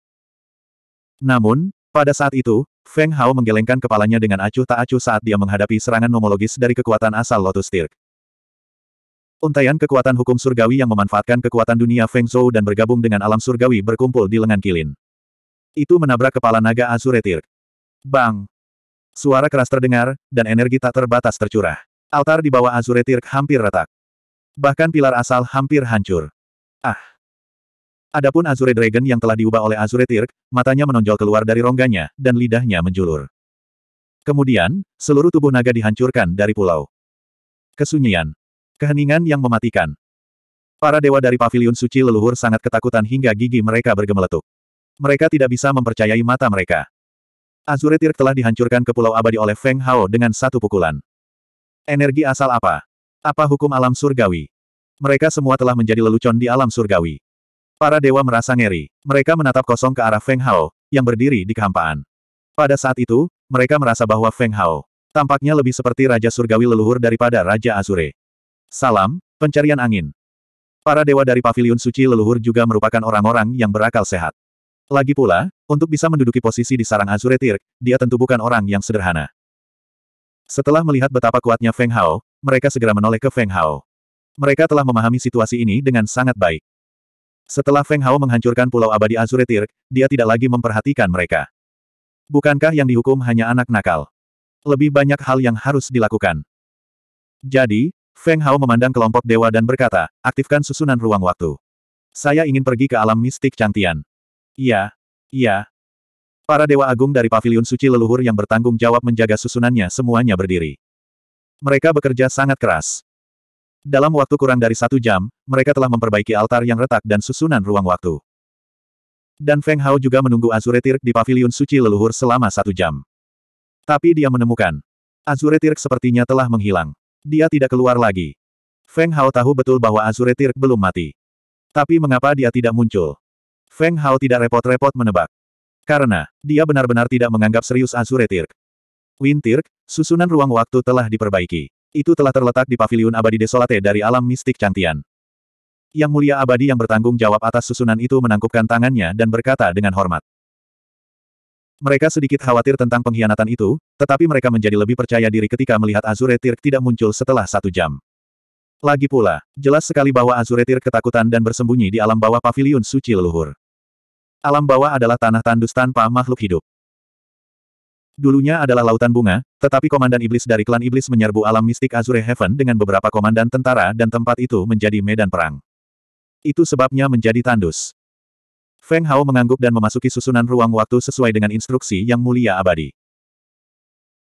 Namun, pada saat itu, Feng Hao menggelengkan kepalanya dengan acuh tak acuh saat dia menghadapi serangan nomologis dari kekuatan asal Lotus Tirk. Untaian kekuatan hukum surgawi yang memanfaatkan kekuatan dunia Feng Zhou dan bergabung dengan alam surgawi berkumpul di lengan Kilin. Itu menabrak kepala naga Azuretir. Bang! Suara keras terdengar, dan energi tak terbatas tercurah. Altar di bawah Azuretir hampir retak. Bahkan pilar asal hampir hancur. Ah! Adapun Azure Dragon yang telah diubah oleh Azure Tirk, matanya menonjol keluar dari rongganya, dan lidahnya menjulur. Kemudian, seluruh tubuh naga dihancurkan dari pulau. Kesunyian. Keheningan yang mematikan. Para dewa dari paviliun suci leluhur sangat ketakutan hingga gigi mereka bergemeletuk. Mereka tidak bisa mempercayai mata mereka. Azure Tirk telah dihancurkan ke Pulau Abadi oleh Feng Hao dengan satu pukulan. Energi asal apa? Apa hukum alam surgawi? Mereka semua telah menjadi lelucon di alam surgawi. Para dewa merasa ngeri. Mereka menatap kosong ke arah Feng Hao, yang berdiri di kehampaan. Pada saat itu, mereka merasa bahwa Feng Hao tampaknya lebih seperti Raja Surgawi leluhur daripada Raja Azure. Salam, pencarian angin. Para dewa dari paviliun suci leluhur juga merupakan orang-orang yang berakal sehat. Lagi pula, untuk bisa menduduki posisi di sarang Azuretir, dia tentu bukan orang yang sederhana. Setelah melihat betapa kuatnya Feng Hao, mereka segera menoleh ke Feng Hao. Mereka telah memahami situasi ini dengan sangat baik. Setelah Feng Hao menghancurkan Pulau Abadi Azuretir, dia tidak lagi memperhatikan mereka. Bukankah yang dihukum hanya anak nakal? Lebih banyak hal yang harus dilakukan. Jadi, Feng Hao memandang kelompok dewa dan berkata, aktifkan susunan ruang waktu. Saya ingin pergi ke alam mistik Changtian. Iya, iya. Para dewa agung dari paviliun suci leluhur yang bertanggung jawab menjaga susunannya semuanya berdiri. Mereka bekerja sangat keras. Dalam waktu kurang dari satu jam, mereka telah memperbaiki altar yang retak dan susunan ruang waktu. Dan Feng Hao juga menunggu Azure Tirk di paviliun suci leluhur selama satu jam. Tapi dia menemukan, Azure Tirk sepertinya telah menghilang. Dia tidak keluar lagi. Feng Hao tahu betul bahwa Azure Tirk belum mati. Tapi mengapa dia tidak muncul? Feng Hao tidak repot-repot menebak. Karena, dia benar-benar tidak menganggap serius Azure Tirk. Win Tirk, susunan ruang waktu telah diperbaiki. Itu telah terletak di paviliun abadi desolate dari alam mistik Cantian. Yang mulia abadi yang bertanggung jawab atas susunan itu menangkupkan tangannya dan berkata dengan hormat. Mereka sedikit khawatir tentang pengkhianatan itu, tetapi mereka menjadi lebih percaya diri ketika melihat Azure Tirk tidak muncul setelah satu jam. Lagi pula, jelas sekali bahwa Azure Tirk ketakutan dan bersembunyi di alam bawah paviliun suci leluhur. Alam bawah adalah tanah tandus tanpa makhluk hidup. Dulunya adalah lautan bunga, tetapi komandan iblis dari klan iblis menyerbu alam mistik Azure Heaven dengan beberapa komandan tentara dan tempat itu menjadi medan perang. Itu sebabnya menjadi tandus. Feng Hao mengangguk dan memasuki susunan ruang waktu sesuai dengan instruksi yang mulia abadi.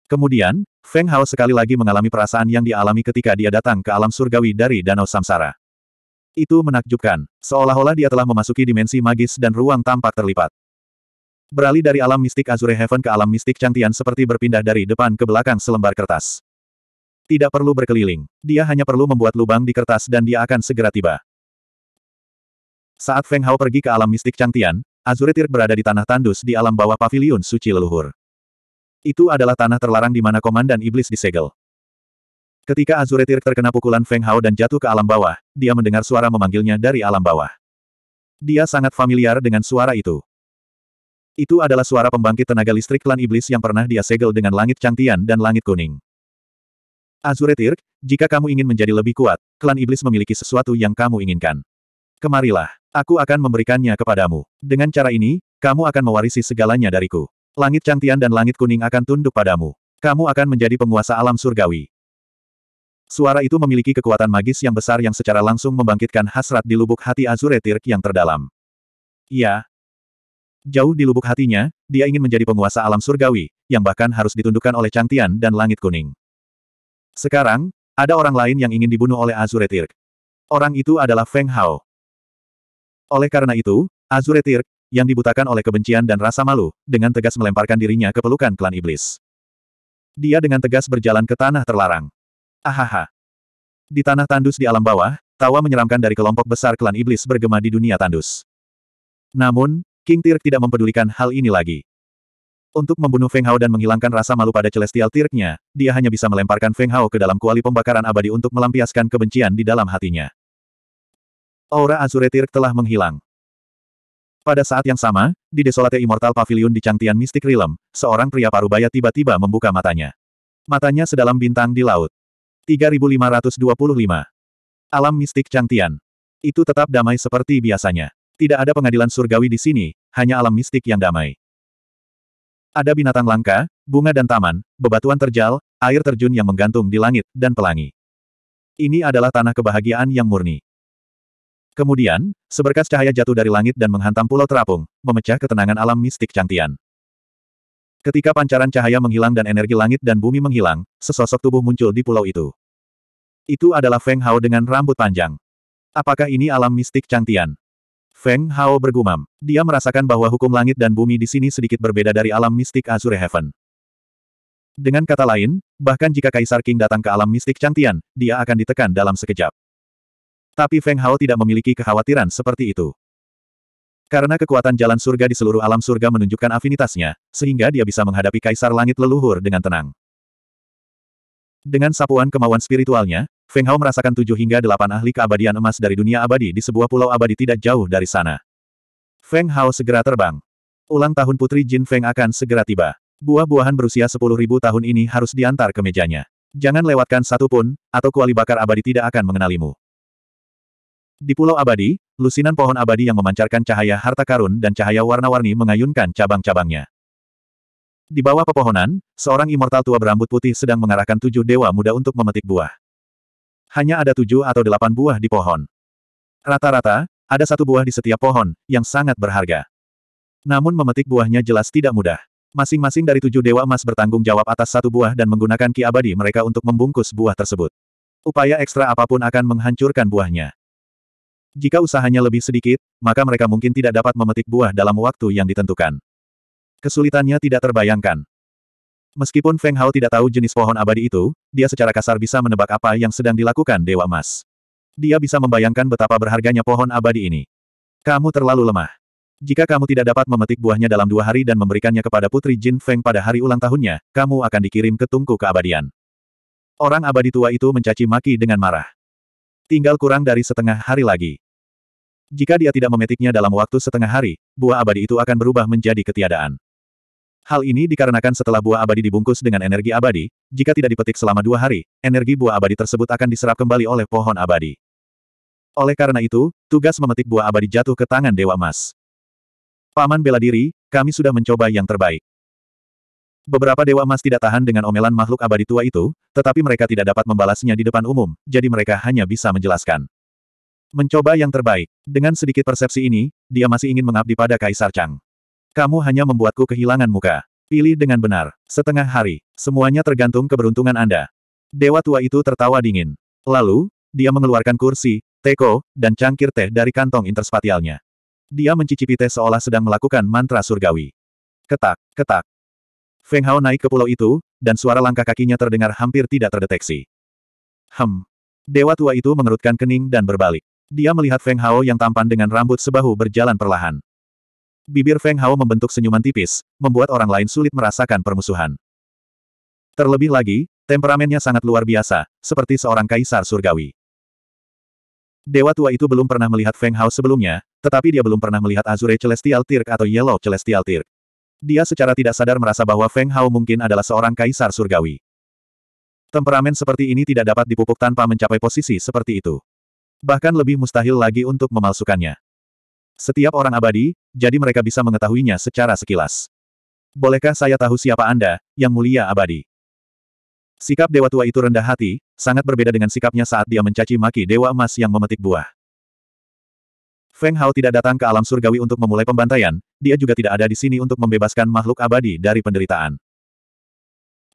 Kemudian, Feng Hao sekali lagi mengalami perasaan yang dialami ketika dia datang ke alam surgawi dari Danau Samsara. Itu menakjubkan, seolah-olah dia telah memasuki dimensi magis dan ruang tampak terlipat. Beralih dari alam mistik Azure Heaven ke alam mistik Changtian seperti berpindah dari depan ke belakang selembar kertas. Tidak perlu berkeliling, dia hanya perlu membuat lubang di kertas dan dia akan segera tiba. Saat Feng Hao pergi ke alam mistik Changtian, Azuretir berada di tanah tandus di alam bawah paviliun suci leluhur. Itu adalah tanah terlarang di mana komandan iblis disegel. Ketika Azuretir terkena pukulan Feng Hao dan jatuh ke alam bawah, dia mendengar suara memanggilnya dari alam bawah. Dia sangat familiar dengan suara itu. Itu adalah suara pembangkit tenaga listrik klan iblis yang pernah dia segel dengan langit Changtian dan langit kuning. Azuretir, jika kamu ingin menjadi lebih kuat, klan iblis memiliki sesuatu yang kamu inginkan. Kemarilah. Aku akan memberikannya kepadamu. Dengan cara ini, kamu akan mewarisi segalanya dariku. Langit Changtian dan langit kuning akan tunduk padamu. Kamu akan menjadi penguasa alam surgawi. Suara itu memiliki kekuatan magis yang besar yang secara langsung membangkitkan hasrat di lubuk hati Azure Tirk yang terdalam. Iya. Jauh di lubuk hatinya, dia ingin menjadi penguasa alam surgawi, yang bahkan harus ditundukkan oleh Changtian dan langit kuning. Sekarang, ada orang lain yang ingin dibunuh oleh Azure Tirk. Orang itu adalah Feng Hao. Oleh karena itu, Azure Tirk, yang dibutakan oleh kebencian dan rasa malu, dengan tegas melemparkan dirinya ke pelukan klan iblis. Dia dengan tegas berjalan ke tanah terlarang. Ahaha. Di tanah tandus di alam bawah, tawa menyeramkan dari kelompok besar klan iblis bergema di dunia tandus. Namun, King Tirk tidak mempedulikan hal ini lagi. Untuk membunuh Feng Hao dan menghilangkan rasa malu pada Celestial Tirknya, dia hanya bisa melemparkan Feng Hao ke dalam kuali pembakaran abadi untuk melampiaskan kebencian di dalam hatinya aura Azure Tirk telah menghilang. Pada saat yang sama, di Desolate Immortal Pavilion di Cangtian Mystic Realm, seorang pria parubaya tiba-tiba membuka matanya. Matanya sedalam bintang di laut. 3525. Alam mistik Cangtian. Itu tetap damai seperti biasanya. Tidak ada pengadilan surgawi di sini, hanya alam mistik yang damai. Ada binatang langka, bunga dan taman, bebatuan terjal, air terjun yang menggantung di langit, dan pelangi. Ini adalah tanah kebahagiaan yang murni. Kemudian, seberkas cahaya jatuh dari langit dan menghantam pulau terapung, memecah ketenangan alam mistik Changtian. Ketika pancaran cahaya menghilang dan energi langit dan bumi menghilang, sesosok tubuh muncul di pulau itu. Itu adalah Feng Hao dengan rambut panjang. Apakah ini alam mistik Changtian? Feng Hao bergumam. Dia merasakan bahwa hukum langit dan bumi di sini sedikit berbeda dari alam mistik Azure Heaven. Dengan kata lain, bahkan jika Kaisar King datang ke alam mistik Changtian, dia akan ditekan dalam sekejap. Tapi Feng Hao tidak memiliki kekhawatiran seperti itu. Karena kekuatan jalan surga di seluruh alam surga menunjukkan afinitasnya, sehingga dia bisa menghadapi kaisar langit leluhur dengan tenang. Dengan sapuan kemauan spiritualnya, Feng Hao merasakan tujuh hingga delapan ahli keabadian emas dari dunia abadi di sebuah pulau abadi tidak jauh dari sana. Feng Hao segera terbang. Ulang tahun Putri Jin Feng akan segera tiba. Buah-buahan berusia sepuluh ribu tahun ini harus diantar ke mejanya. Jangan lewatkan satu pun, atau kuali bakar abadi tidak akan mengenalimu. Di Pulau Abadi, lusinan pohon abadi yang memancarkan cahaya harta karun dan cahaya warna-warni mengayunkan cabang-cabangnya. Di bawah pepohonan, seorang immortal tua berambut putih sedang mengarahkan tujuh dewa muda untuk memetik buah. Hanya ada tujuh atau delapan buah di pohon. Rata-rata, ada satu buah di setiap pohon, yang sangat berharga. Namun memetik buahnya jelas tidak mudah. Masing-masing dari tujuh dewa emas bertanggung jawab atas satu buah dan menggunakan ki abadi mereka untuk membungkus buah tersebut. Upaya ekstra apapun akan menghancurkan buahnya. Jika usahanya lebih sedikit, maka mereka mungkin tidak dapat memetik buah dalam waktu yang ditentukan. Kesulitannya tidak terbayangkan. Meskipun Feng Hao tidak tahu jenis pohon abadi itu, dia secara kasar bisa menebak apa yang sedang dilakukan Dewa Emas. Dia bisa membayangkan betapa berharganya pohon abadi ini. Kamu terlalu lemah. Jika kamu tidak dapat memetik buahnya dalam dua hari dan memberikannya kepada Putri Jin Feng pada hari ulang tahunnya, kamu akan dikirim ke tungku keabadian. Orang abadi tua itu mencaci maki dengan marah. Tinggal kurang dari setengah hari lagi. Jika dia tidak memetiknya dalam waktu setengah hari, buah abadi itu akan berubah menjadi ketiadaan. Hal ini dikarenakan setelah buah abadi dibungkus dengan energi abadi, jika tidak dipetik selama dua hari, energi buah abadi tersebut akan diserap kembali oleh pohon abadi. Oleh karena itu, tugas memetik buah abadi jatuh ke tangan Dewa Emas. Paman bela diri, kami sudah mencoba yang terbaik. Beberapa Dewa Emas tidak tahan dengan omelan makhluk abadi tua itu, tetapi mereka tidak dapat membalasnya di depan umum, jadi mereka hanya bisa menjelaskan. Mencoba yang terbaik. Dengan sedikit persepsi ini, dia masih ingin mengabdi pada Kaisar Chang. Kamu hanya membuatku kehilangan muka. Pilih dengan benar. Setengah hari. Semuanya tergantung keberuntungan Anda. Dewa tua itu tertawa dingin. Lalu, dia mengeluarkan kursi, teko, dan cangkir teh dari kantong interspatialnya. Dia mencicipi teh seolah sedang melakukan mantra surgawi. Ketak, ketak. Feng Hao naik ke pulau itu, dan suara langkah kakinya terdengar hampir tidak terdeteksi. Hem. Dewa tua itu mengerutkan kening dan berbalik. Dia melihat Feng Hao yang tampan dengan rambut sebahu berjalan perlahan. Bibir Feng Hao membentuk senyuman tipis, membuat orang lain sulit merasakan permusuhan. Terlebih lagi, temperamennya sangat luar biasa, seperti seorang kaisar surgawi. Dewa tua itu belum pernah melihat Feng Hao sebelumnya, tetapi dia belum pernah melihat Azure Celestial Tirk atau Yellow Celestial Tirk. Dia secara tidak sadar merasa bahwa Feng Hao mungkin adalah seorang kaisar surgawi. Temperamen seperti ini tidak dapat dipupuk tanpa mencapai posisi seperti itu bahkan lebih mustahil lagi untuk memalsukannya. Setiap orang abadi, jadi mereka bisa mengetahuinya secara sekilas. Bolehkah saya tahu siapa Anda, Yang Mulia Abadi? Sikap dewa tua itu rendah hati, sangat berbeda dengan sikapnya saat dia mencaci maki dewa emas yang memetik buah. Feng Hao tidak datang ke alam surgawi untuk memulai pembantaian, dia juga tidak ada di sini untuk membebaskan makhluk abadi dari penderitaan.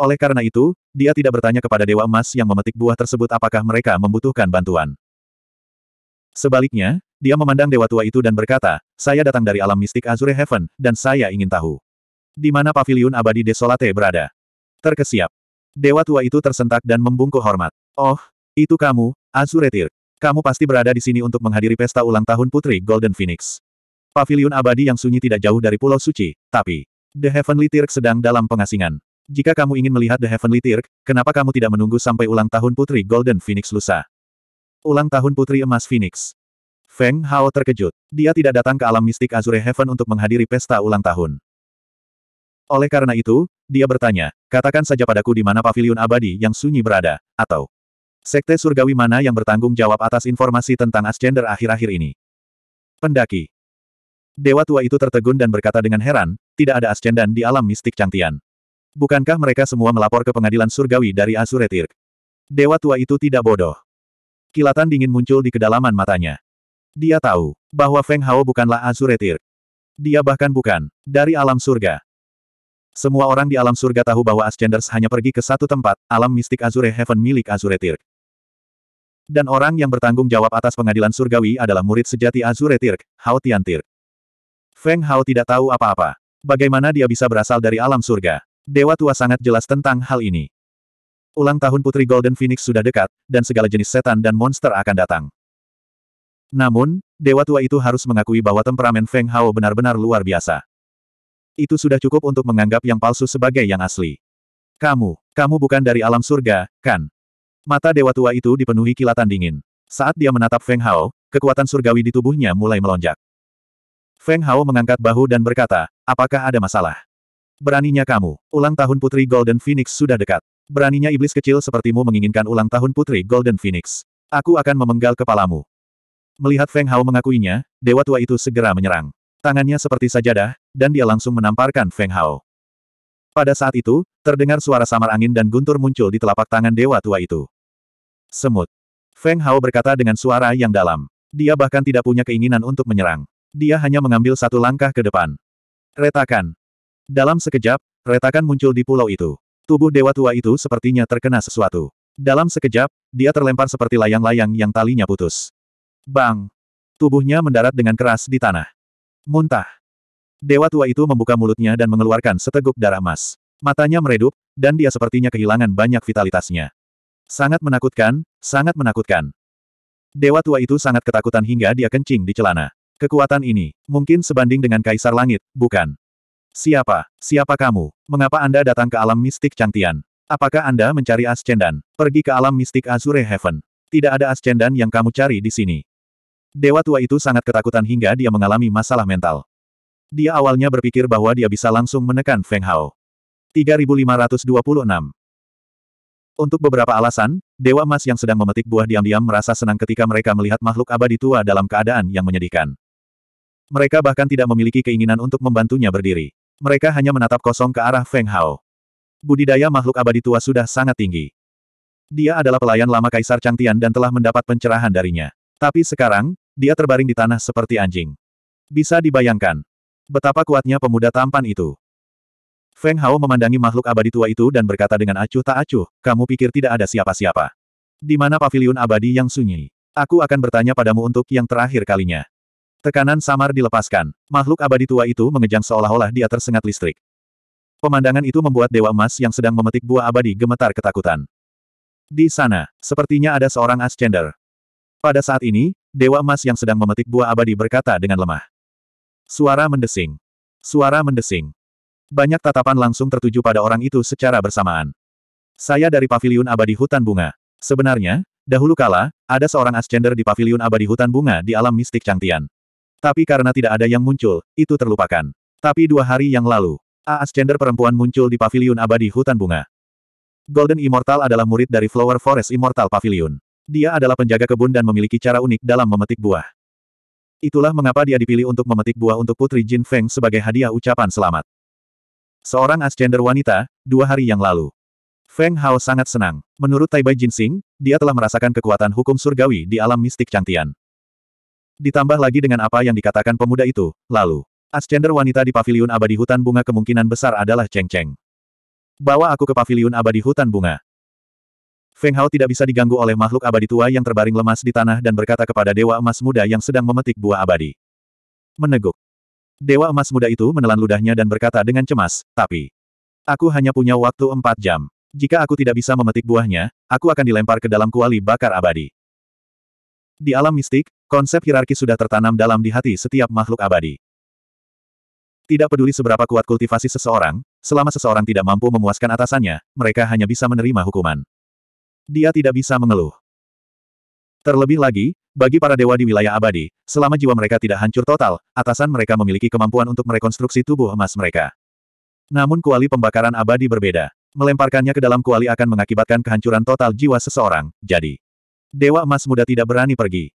Oleh karena itu, dia tidak bertanya kepada dewa emas yang memetik buah tersebut apakah mereka membutuhkan bantuan. Sebaliknya, dia memandang dewa tua itu dan berkata, saya datang dari alam mistik Azure Heaven, dan saya ingin tahu. Di mana pavilion abadi Desolate berada? Terkesiap. Dewa tua itu tersentak dan membungkuk hormat. Oh, itu kamu, Azure Tir. Kamu pasti berada di sini untuk menghadiri pesta ulang tahun putri Golden Phoenix. Pavilion abadi yang sunyi tidak jauh dari Pulau Suci, tapi The Heavenly Tirk sedang dalam pengasingan. Jika kamu ingin melihat The Heavenly Tirk, kenapa kamu tidak menunggu sampai ulang tahun putri Golden Phoenix lusa? Ulang tahun Putri Emas Phoenix. Feng Hao terkejut. Dia tidak datang ke alam mistik Azure Heaven untuk menghadiri pesta ulang tahun. Oleh karena itu, dia bertanya, katakan saja padaku di mana pavilion abadi yang sunyi berada, atau sekte surgawi mana yang bertanggung jawab atas informasi tentang Ascender akhir-akhir ini. Pendaki. Dewa tua itu tertegun dan berkata dengan heran, tidak ada Ascendan di alam mistik Cangtian. Bukankah mereka semua melapor ke pengadilan surgawi dari Azure Tirk? Dewa tua itu tidak bodoh. Kilatan dingin muncul di kedalaman matanya. Dia tahu bahwa Feng Hao bukanlah Azuretir. Dia bahkan bukan dari alam surga. Semua orang di alam surga tahu bahwa Ascenders hanya pergi ke satu tempat, alam mistik Azure Heaven milik Azuretir. Dan orang yang bertanggung jawab atas pengadilan surgawi adalah murid sejati Azuretir, Hao Tiantir. Feng Hao tidak tahu apa-apa. Bagaimana dia bisa berasal dari alam surga? Dewa tua sangat jelas tentang hal ini. Ulang tahun Putri Golden Phoenix sudah dekat, dan segala jenis setan dan monster akan datang. Namun, Dewa Tua itu harus mengakui bahwa temperamen Feng Hao benar-benar luar biasa. Itu sudah cukup untuk menganggap yang palsu sebagai yang asli. Kamu, kamu bukan dari alam surga, kan? Mata Dewa Tua itu dipenuhi kilatan dingin. Saat dia menatap Feng Hao, kekuatan surgawi di tubuhnya mulai melonjak. Feng Hao mengangkat bahu dan berkata, apakah ada masalah? Beraninya kamu, ulang tahun Putri Golden Phoenix sudah dekat. Beraninya iblis kecil sepertimu menginginkan ulang tahun putri Golden Phoenix. Aku akan memenggal kepalamu. Melihat Feng Hao mengakuinya, dewa tua itu segera menyerang. Tangannya seperti sajadah, dan dia langsung menamparkan Feng Hao. Pada saat itu, terdengar suara samar angin dan guntur muncul di telapak tangan dewa tua itu. Semut. Feng Hao berkata dengan suara yang dalam. Dia bahkan tidak punya keinginan untuk menyerang. Dia hanya mengambil satu langkah ke depan. Retakan. Dalam sekejap, retakan muncul di pulau itu. Tubuh dewa tua itu sepertinya terkena sesuatu. Dalam sekejap, dia terlempar seperti layang-layang yang talinya putus. Bang! Tubuhnya mendarat dengan keras di tanah. Muntah! Dewa tua itu membuka mulutnya dan mengeluarkan seteguk darah emas. Matanya meredup, dan dia sepertinya kehilangan banyak vitalitasnya. Sangat menakutkan, sangat menakutkan. Dewa tua itu sangat ketakutan hingga dia kencing di celana. Kekuatan ini, mungkin sebanding dengan Kaisar Langit, bukan? Siapa? Siapa kamu? Mengapa Anda datang ke alam mistik Changtian? Apakah Anda mencari Ascendan? Pergi ke alam mistik Azure Heaven. Tidak ada Ascendan yang kamu cari di sini. Dewa tua itu sangat ketakutan hingga dia mengalami masalah mental. Dia awalnya berpikir bahwa dia bisa langsung menekan Feng Hao. 3526 Untuk beberapa alasan, Dewa mas yang sedang memetik buah diam-diam merasa senang ketika mereka melihat makhluk abadi tua dalam keadaan yang menyedihkan. Mereka bahkan tidak memiliki keinginan untuk membantunya berdiri. Mereka hanya menatap kosong ke arah Feng Hao. Budidaya makhluk abadi tua sudah sangat tinggi. Dia adalah pelayan lama Kaisar Changtian dan telah mendapat pencerahan darinya. Tapi sekarang, dia terbaring di tanah seperti anjing. Bisa dibayangkan betapa kuatnya pemuda tampan itu. Feng Hao memandangi makhluk abadi tua itu dan berkata dengan acuh tak acuh, kamu pikir tidak ada siapa-siapa. Di mana paviliun abadi yang sunyi? Aku akan bertanya padamu untuk yang terakhir kalinya. Tekanan samar dilepaskan. Makhluk abadi tua itu mengejang seolah-olah dia tersengat listrik. Pemandangan itu membuat Dewa Emas yang sedang memetik buah abadi gemetar ketakutan. Di sana, sepertinya ada seorang Ascender. Pada saat ini, Dewa Emas yang sedang memetik buah abadi berkata dengan lemah. Suara mendesing. Suara mendesing. Banyak tatapan langsung tertuju pada orang itu secara bersamaan. Saya dari Paviliun Abadi Hutan Bunga. Sebenarnya, dahulu kala, ada seorang Ascender di Paviliun Abadi Hutan Bunga di alam mistik Changtian. Tapi karena tidak ada yang muncul, itu terlupakan. Tapi dua hari yang lalu, Aas Gender perempuan muncul di Paviliun abadi hutan bunga. Golden Immortal adalah murid dari Flower Forest Immortal Pavilion. Dia adalah penjaga kebun dan memiliki cara unik dalam memetik buah. Itulah mengapa dia dipilih untuk memetik buah untuk Putri Jin Feng sebagai hadiah ucapan selamat. Seorang asgender wanita, dua hari yang lalu. Feng Hao sangat senang. Menurut Taibai Sing, dia telah merasakan kekuatan hukum surgawi di alam mistik Changtian. Ditambah lagi dengan apa yang dikatakan pemuda itu, lalu, Ascender wanita di paviliun abadi hutan bunga kemungkinan besar adalah Cheng Cheng. Bawa aku ke paviliun abadi hutan bunga. Feng Hao tidak bisa diganggu oleh makhluk abadi tua yang terbaring lemas di tanah dan berkata kepada Dewa Emas Muda yang sedang memetik buah abadi. Meneguk. Dewa Emas Muda itu menelan ludahnya dan berkata dengan cemas, tapi, aku hanya punya waktu empat jam. Jika aku tidak bisa memetik buahnya, aku akan dilempar ke dalam kuali bakar abadi. Di alam mistik, Konsep hierarki sudah tertanam dalam di hati setiap makhluk abadi. Tidak peduli seberapa kuat kultivasi seseorang, selama seseorang tidak mampu memuaskan atasannya, mereka hanya bisa menerima hukuman. Dia tidak bisa mengeluh. Terlebih lagi, bagi para dewa di wilayah abadi, selama jiwa mereka tidak hancur total, atasan mereka memiliki kemampuan untuk merekonstruksi tubuh emas mereka. Namun kuali pembakaran abadi berbeda. Melemparkannya ke dalam kuali akan mengakibatkan kehancuran total jiwa seseorang, jadi. Dewa emas muda tidak berani pergi.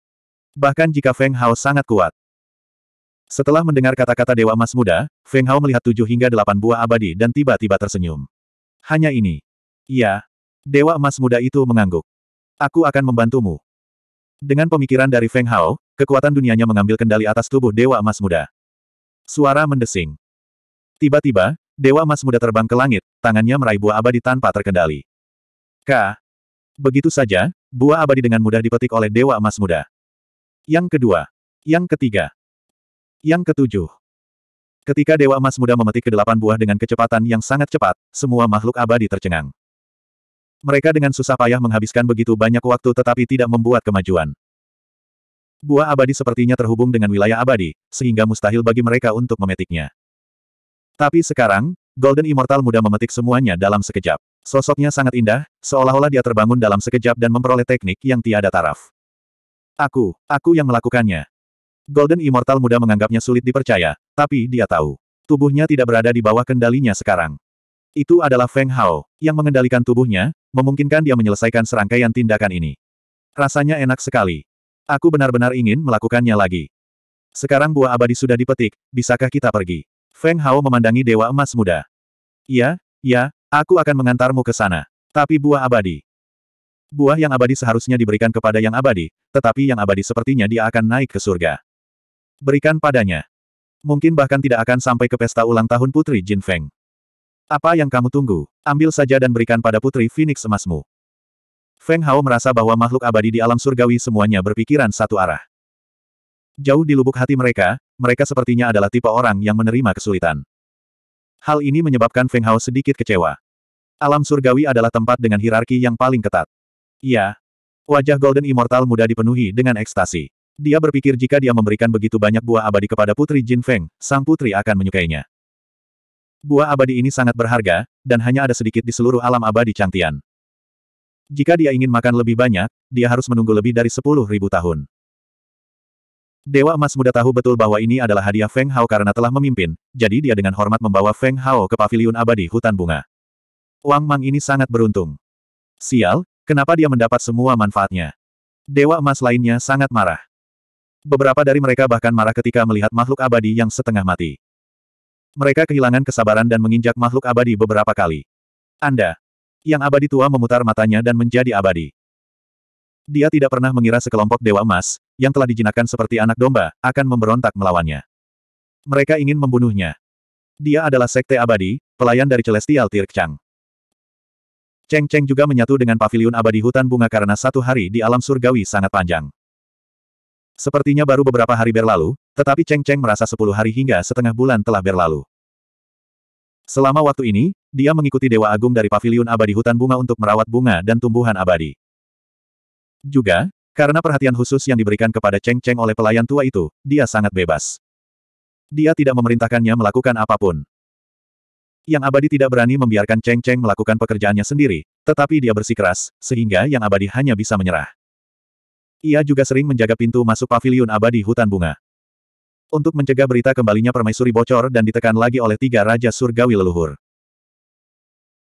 Bahkan jika Feng Hao sangat kuat. Setelah mendengar kata-kata Dewa Emas Muda, Feng Hao melihat tujuh hingga delapan buah abadi dan tiba-tiba tersenyum. Hanya ini. Iya. Dewa Emas Muda itu mengangguk. Aku akan membantumu. Dengan pemikiran dari Feng Hao, kekuatan dunianya mengambil kendali atas tubuh Dewa Emas Muda. Suara mendesing. Tiba-tiba, Dewa Emas Muda terbang ke langit, tangannya meraih buah abadi tanpa terkendali. K. Begitu saja, buah abadi dengan mudah dipetik oleh Dewa Emas Muda. Yang kedua. Yang ketiga. Yang ketujuh. Ketika Dewa Emas Muda memetik kedelapan buah dengan kecepatan yang sangat cepat, semua makhluk abadi tercengang. Mereka dengan susah payah menghabiskan begitu banyak waktu tetapi tidak membuat kemajuan. Buah abadi sepertinya terhubung dengan wilayah abadi, sehingga mustahil bagi mereka untuk memetiknya. Tapi sekarang, Golden Immortal Muda memetik semuanya dalam sekejap. Sosoknya sangat indah, seolah-olah dia terbangun dalam sekejap dan memperoleh teknik yang tiada taraf. Aku, aku yang melakukannya. Golden Immortal muda menganggapnya sulit dipercaya, tapi dia tahu. Tubuhnya tidak berada di bawah kendalinya sekarang. Itu adalah Feng Hao, yang mengendalikan tubuhnya, memungkinkan dia menyelesaikan serangkaian tindakan ini. Rasanya enak sekali. Aku benar-benar ingin melakukannya lagi. Sekarang buah abadi sudah dipetik, bisakah kita pergi? Feng Hao memandangi Dewa Emas Muda. Ya, ya, aku akan mengantarmu ke sana. Tapi buah abadi. Buah yang abadi seharusnya diberikan kepada yang abadi, tetapi yang abadi sepertinya dia akan naik ke surga. Berikan padanya. Mungkin bahkan tidak akan sampai ke pesta ulang tahun Putri Jin Feng. Apa yang kamu tunggu? Ambil saja dan berikan pada Putri Phoenix emasmu. Feng Hao merasa bahwa makhluk abadi di alam surgawi semuanya berpikiran satu arah. Jauh di lubuk hati mereka, mereka sepertinya adalah tipe orang yang menerima kesulitan. Hal ini menyebabkan Feng Hao sedikit kecewa. Alam surgawi adalah tempat dengan hierarki yang paling ketat. Iya. Wajah Golden Immortal muda dipenuhi dengan ekstasi. Dia berpikir jika dia memberikan begitu banyak buah abadi kepada Putri Jin Feng, sang putri akan menyukainya. Buah abadi ini sangat berharga, dan hanya ada sedikit di seluruh alam abadi Changtian. Jika dia ingin makan lebih banyak, dia harus menunggu lebih dari sepuluh ribu tahun. Dewa Emas Muda tahu betul bahwa ini adalah hadiah Feng Hao karena telah memimpin, jadi dia dengan hormat membawa Feng Hao ke paviliun abadi hutan bunga. Wang Mang ini sangat beruntung. Sial, Kenapa dia mendapat semua manfaatnya? Dewa emas lainnya sangat marah. Beberapa dari mereka bahkan marah ketika melihat makhluk abadi yang setengah mati. Mereka kehilangan kesabaran dan menginjak makhluk abadi beberapa kali. Anda. Yang abadi tua memutar matanya dan menjadi abadi. Dia tidak pernah mengira sekelompok dewa emas, yang telah dijinakkan seperti anak domba, akan memberontak melawannya. Mereka ingin membunuhnya. Dia adalah sekte abadi, pelayan dari Celestial Tirk Cheng Cheng juga menyatu dengan pavilion abadi hutan bunga karena satu hari di alam surgawi sangat panjang. Sepertinya baru beberapa hari berlalu, tetapi Cheng Cheng merasa sepuluh hari hingga setengah bulan telah berlalu. Selama waktu ini, dia mengikuti Dewa Agung dari pavilion abadi hutan bunga untuk merawat bunga dan tumbuhan abadi. Juga, karena perhatian khusus yang diberikan kepada Cheng Cheng oleh pelayan tua itu, dia sangat bebas. Dia tidak memerintahkannya melakukan apapun. Yang abadi tidak berani membiarkan Cheng Cheng melakukan pekerjaannya sendiri, tetapi dia bersikeras, sehingga yang abadi hanya bisa menyerah. Ia juga sering menjaga pintu masuk paviliun abadi hutan bunga. Untuk mencegah berita kembalinya permaisuri bocor dan ditekan lagi oleh tiga raja surgawi leluhur.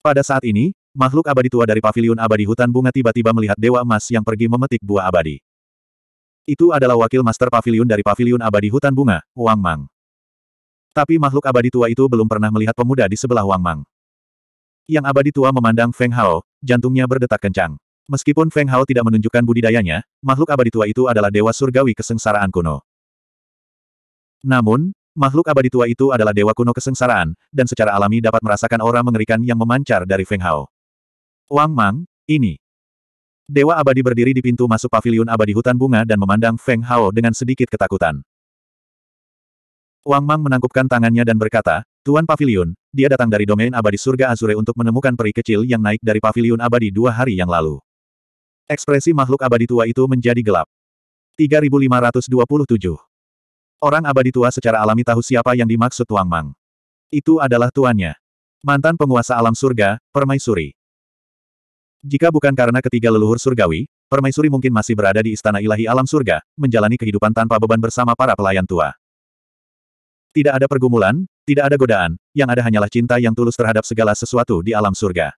Pada saat ini, makhluk abadi tua dari paviliun abadi hutan bunga tiba-tiba melihat dewa emas yang pergi memetik buah abadi. Itu adalah wakil master paviliun dari paviliun abadi hutan bunga, Wang Mang. Tapi makhluk abadi tua itu belum pernah melihat pemuda di sebelah Wang Mang. Yang abadi tua memandang Feng Hao, jantungnya berdetak kencang. Meskipun Feng Hao tidak menunjukkan budidayanya, makhluk abadi tua itu adalah dewa surgawi kesengsaraan kuno. Namun, makhluk abadi tua itu adalah dewa kuno kesengsaraan, dan secara alami dapat merasakan aura mengerikan yang memancar dari Feng Hao. Wang Mang, ini. Dewa abadi berdiri di pintu masuk pavilion abadi hutan bunga dan memandang Feng Hao dengan sedikit ketakutan. Wang Mang menangkupkan tangannya dan berkata, Tuan Pavilion, dia datang dari domain abadi surga Azure untuk menemukan peri kecil yang naik dari pavilion abadi dua hari yang lalu. Ekspresi makhluk abadi tua itu menjadi gelap. 3527. Orang abadi tua secara alami tahu siapa yang dimaksud Wang Mang. Itu adalah tuannya. Mantan penguasa alam surga, Permaisuri. Jika bukan karena ketiga leluhur surgawi, Permaisuri mungkin masih berada di istana ilahi alam surga, menjalani kehidupan tanpa beban bersama para pelayan tua. Tidak ada pergumulan, tidak ada godaan, yang ada hanyalah cinta yang tulus terhadap segala sesuatu di alam surga.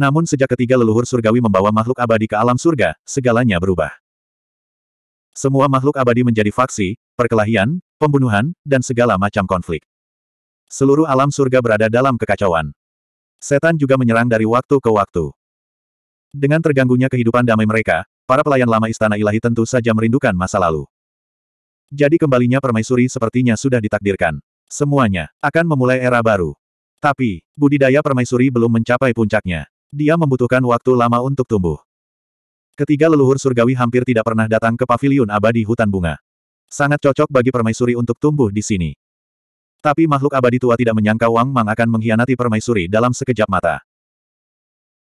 Namun sejak ketiga leluhur surgawi membawa makhluk abadi ke alam surga, segalanya berubah. Semua makhluk abadi menjadi faksi, perkelahian, pembunuhan, dan segala macam konflik. Seluruh alam surga berada dalam kekacauan. Setan juga menyerang dari waktu ke waktu. Dengan terganggunya kehidupan damai mereka, para pelayan lama istana ilahi tentu saja merindukan masa lalu. Jadi kembalinya permaisuri sepertinya sudah ditakdirkan. Semuanya akan memulai era baru. Tapi, budidaya permaisuri belum mencapai puncaknya. Dia membutuhkan waktu lama untuk tumbuh. Ketiga leluhur surgawi hampir tidak pernah datang ke paviliun abadi hutan bunga. Sangat cocok bagi permaisuri untuk tumbuh di sini. Tapi makhluk abadi tua tidak menyangka Wang Mang akan mengkhianati permaisuri dalam sekejap mata.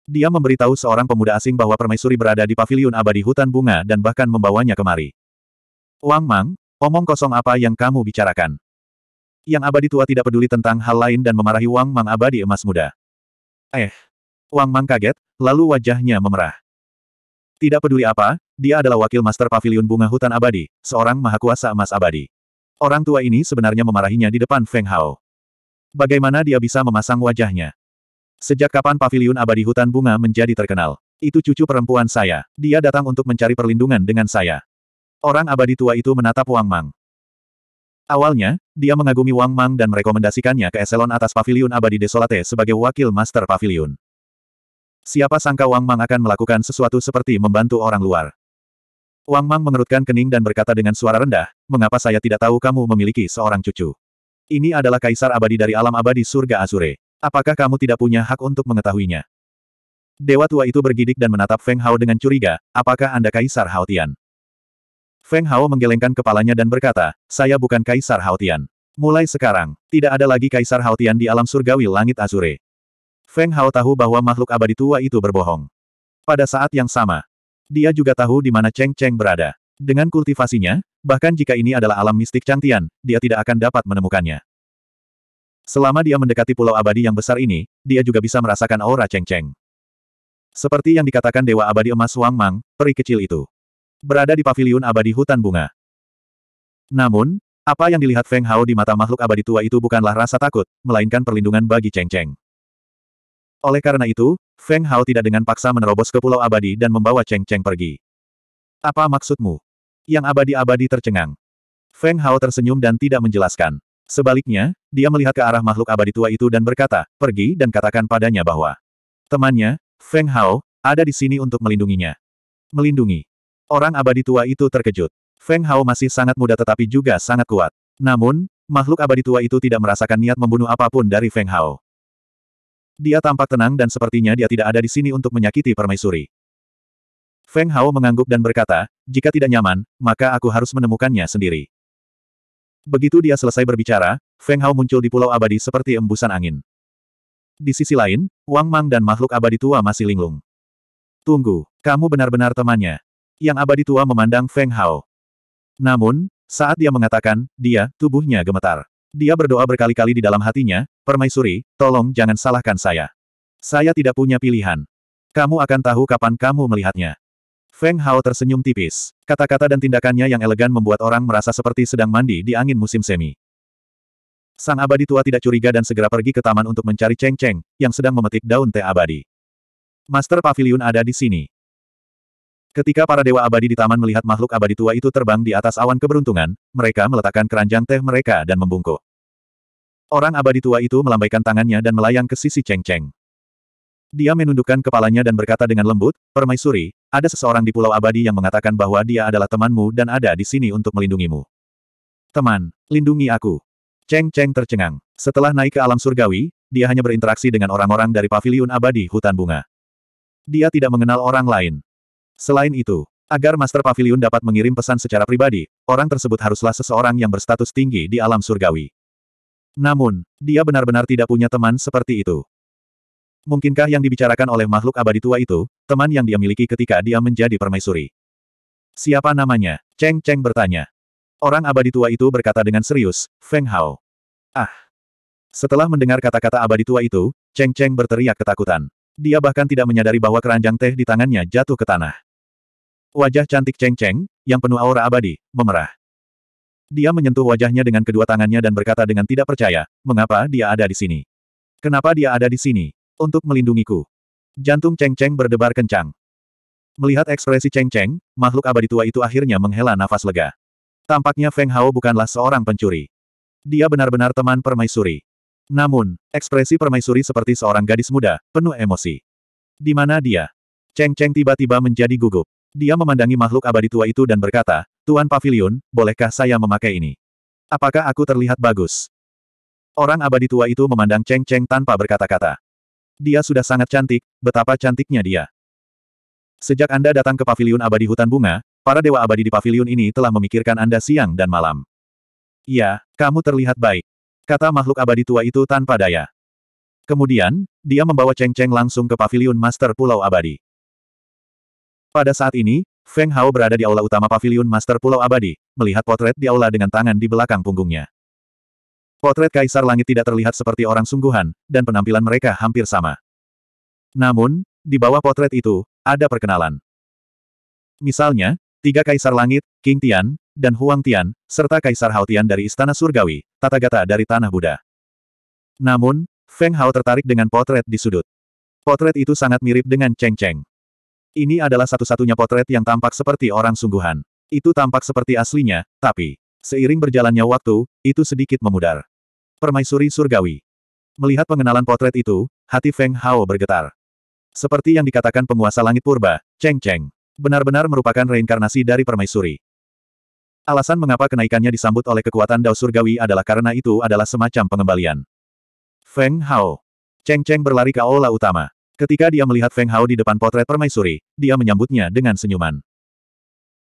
Dia memberitahu seorang pemuda asing bahwa permaisuri berada di paviliun abadi hutan bunga dan bahkan membawanya kemari. Wang Mang, Omong kosong apa yang kamu bicarakan? Yang abadi tua tidak peduli tentang hal lain dan memarahi Wang Mang abadi emas muda. Eh. Wang Mang kaget, lalu wajahnya memerah. Tidak peduli apa, dia adalah wakil master pavilion bunga hutan abadi, seorang mahakuasa emas abadi. Orang tua ini sebenarnya memarahinya di depan Feng Hao. Bagaimana dia bisa memasang wajahnya? Sejak kapan pavilion abadi hutan bunga menjadi terkenal? Itu cucu perempuan saya. Dia datang untuk mencari perlindungan dengan saya. Orang abadi tua itu menatap Wang Mang. Awalnya, dia mengagumi Wang Mang dan merekomendasikannya ke eselon atas pavilion abadi Desolate sebagai wakil master pavilion. Siapa sangka Wang Mang akan melakukan sesuatu seperti membantu orang luar. Wang Mang mengerutkan kening dan berkata dengan suara rendah, mengapa saya tidak tahu kamu memiliki seorang cucu? Ini adalah kaisar abadi dari alam abadi surga Azure. Apakah kamu tidak punya hak untuk mengetahuinya? Dewa tua itu bergidik dan menatap Feng Hao dengan curiga, apakah Anda kaisar Haotian? Feng Hao menggelengkan kepalanya dan berkata, saya bukan Kaisar Haotian. Mulai sekarang, tidak ada lagi Kaisar Haotian di alam surgawi langit Azure. Feng Hao tahu bahwa makhluk abadi tua itu berbohong. Pada saat yang sama, dia juga tahu di mana Cheng Cheng berada. Dengan kultivasinya, bahkan jika ini adalah alam mistik Changtian, dia tidak akan dapat menemukannya. Selama dia mendekati pulau abadi yang besar ini, dia juga bisa merasakan aura Cheng Cheng. Seperti yang dikatakan Dewa Abadi Emas Wang Mang, peri kecil itu berada di paviliun abadi hutan bunga. Namun, apa yang dilihat Feng Hao di mata makhluk abadi tua itu bukanlah rasa takut, melainkan perlindungan bagi Cheng Cheng. Oleh karena itu, Feng Hao tidak dengan paksa menerobos ke pulau abadi dan membawa Cheng Cheng pergi. Apa maksudmu? Yang abadi-abadi tercengang. Feng Hao tersenyum dan tidak menjelaskan. Sebaliknya, dia melihat ke arah makhluk abadi tua itu dan berkata, pergi dan katakan padanya bahwa temannya, Feng Hao, ada di sini untuk melindunginya. Melindungi. Orang abadi tua itu terkejut. Feng Hao masih sangat muda tetapi juga sangat kuat. Namun, makhluk abadi tua itu tidak merasakan niat membunuh apapun dari Feng Hao. Dia tampak tenang dan sepertinya dia tidak ada di sini untuk menyakiti permaisuri. Feng Hao mengangguk dan berkata, jika tidak nyaman, maka aku harus menemukannya sendiri. Begitu dia selesai berbicara, Feng Hao muncul di pulau abadi seperti embusan angin. Di sisi lain, Wang Mang dan makhluk abadi tua masih linglung. Tunggu, kamu benar-benar temannya. Yang abadi tua memandang Feng Hao. Namun, saat dia mengatakan, dia, tubuhnya gemetar. Dia berdoa berkali-kali di dalam hatinya, Permaisuri, tolong jangan salahkan saya. Saya tidak punya pilihan. Kamu akan tahu kapan kamu melihatnya. Feng Hao tersenyum tipis. Kata-kata dan tindakannya yang elegan membuat orang merasa seperti sedang mandi di angin musim semi. Sang abadi tua tidak curiga dan segera pergi ke taman untuk mencari Cheng Cheng, yang sedang memetik daun teh abadi. Master Pavilion ada di sini. Ketika para dewa abadi di taman melihat makhluk abadi tua itu terbang di atas awan keberuntungan, mereka meletakkan keranjang teh mereka dan membungkuk. Orang abadi tua itu melambaikan tangannya dan melayang ke sisi Cheng Cheng. Dia menundukkan kepalanya dan berkata dengan lembut, Permaisuri, ada seseorang di Pulau Abadi yang mengatakan bahwa dia adalah temanmu dan ada di sini untuk melindungimu. Teman, lindungi aku. Cheng Cheng tercengang. Setelah naik ke alam surgawi, dia hanya berinteraksi dengan orang-orang dari paviliun abadi hutan bunga. Dia tidak mengenal orang lain. Selain itu, agar Master Pavilion dapat mengirim pesan secara pribadi, orang tersebut haruslah seseorang yang berstatus tinggi di alam surgawi. Namun, dia benar-benar tidak punya teman seperti itu. Mungkinkah yang dibicarakan oleh makhluk abadi tua itu, teman yang dia miliki ketika dia menjadi permaisuri? Siapa namanya? Cheng Cheng bertanya. Orang abadi tua itu berkata dengan serius, Feng Hao. Ah. Setelah mendengar kata-kata abadi tua itu, Cheng Cheng berteriak ketakutan. Dia bahkan tidak menyadari bahwa keranjang teh di tangannya jatuh ke tanah. Wajah cantik Cheng Cheng, yang penuh aura abadi, memerah. Dia menyentuh wajahnya dengan kedua tangannya dan berkata dengan tidak percaya, mengapa dia ada di sini? Kenapa dia ada di sini? Untuk melindungiku. Jantung Cheng Cheng berdebar kencang. Melihat ekspresi Cheng Cheng, makhluk abadi tua itu akhirnya menghela nafas lega. Tampaknya Feng Hao bukanlah seorang pencuri. Dia benar-benar teman permaisuri. Namun, ekspresi permaisuri seperti seorang gadis muda, penuh emosi. Di mana dia? Cheng Cheng tiba-tiba menjadi gugup. Dia memandangi makhluk abadi tua itu dan berkata, Tuan Pavilion, bolehkah saya memakai ini? Apakah aku terlihat bagus? Orang abadi tua itu memandang Cheng Cheng tanpa berkata-kata. Dia sudah sangat cantik, betapa cantiknya dia. Sejak Anda datang ke pavilion abadi hutan bunga, para dewa abadi di pavilion ini telah memikirkan Anda siang dan malam. Ya, kamu terlihat baik. Kata makhluk abadi tua itu tanpa daya. Kemudian, dia membawa Cheng Cheng langsung ke pavilion Master Pulau Abadi. Pada saat ini, Feng Hao berada di aula utama Pavilion Master Pulau Abadi, melihat potret di aula dengan tangan di belakang punggungnya. Potret Kaisar Langit tidak terlihat seperti orang sungguhan, dan penampilan mereka hampir sama. Namun, di bawah potret itu, ada perkenalan. Misalnya, tiga Kaisar Langit, King Tian, dan Huang Tian, serta Kaisar Hao Tian dari Istana Surgawi, Gata dari Tanah Buddha. Namun, Feng Hao tertarik dengan potret di sudut. Potret itu sangat mirip dengan Cheng Cheng. Ini adalah satu-satunya potret yang tampak seperti orang sungguhan. Itu tampak seperti aslinya, tapi seiring berjalannya waktu, itu sedikit memudar. Permaisuri surgawi. Melihat pengenalan potret itu, hati Feng Hao bergetar. Seperti yang dikatakan penguasa langit purba, Cheng Cheng, benar-benar merupakan reinkarnasi dari permaisuri. Alasan mengapa kenaikannya disambut oleh kekuatan Dao Surgawi adalah karena itu adalah semacam pengembalian. Feng Hao. Cheng Cheng berlari ke aula utama. Ketika dia melihat Feng Hao di depan potret permaisuri, dia menyambutnya dengan senyuman.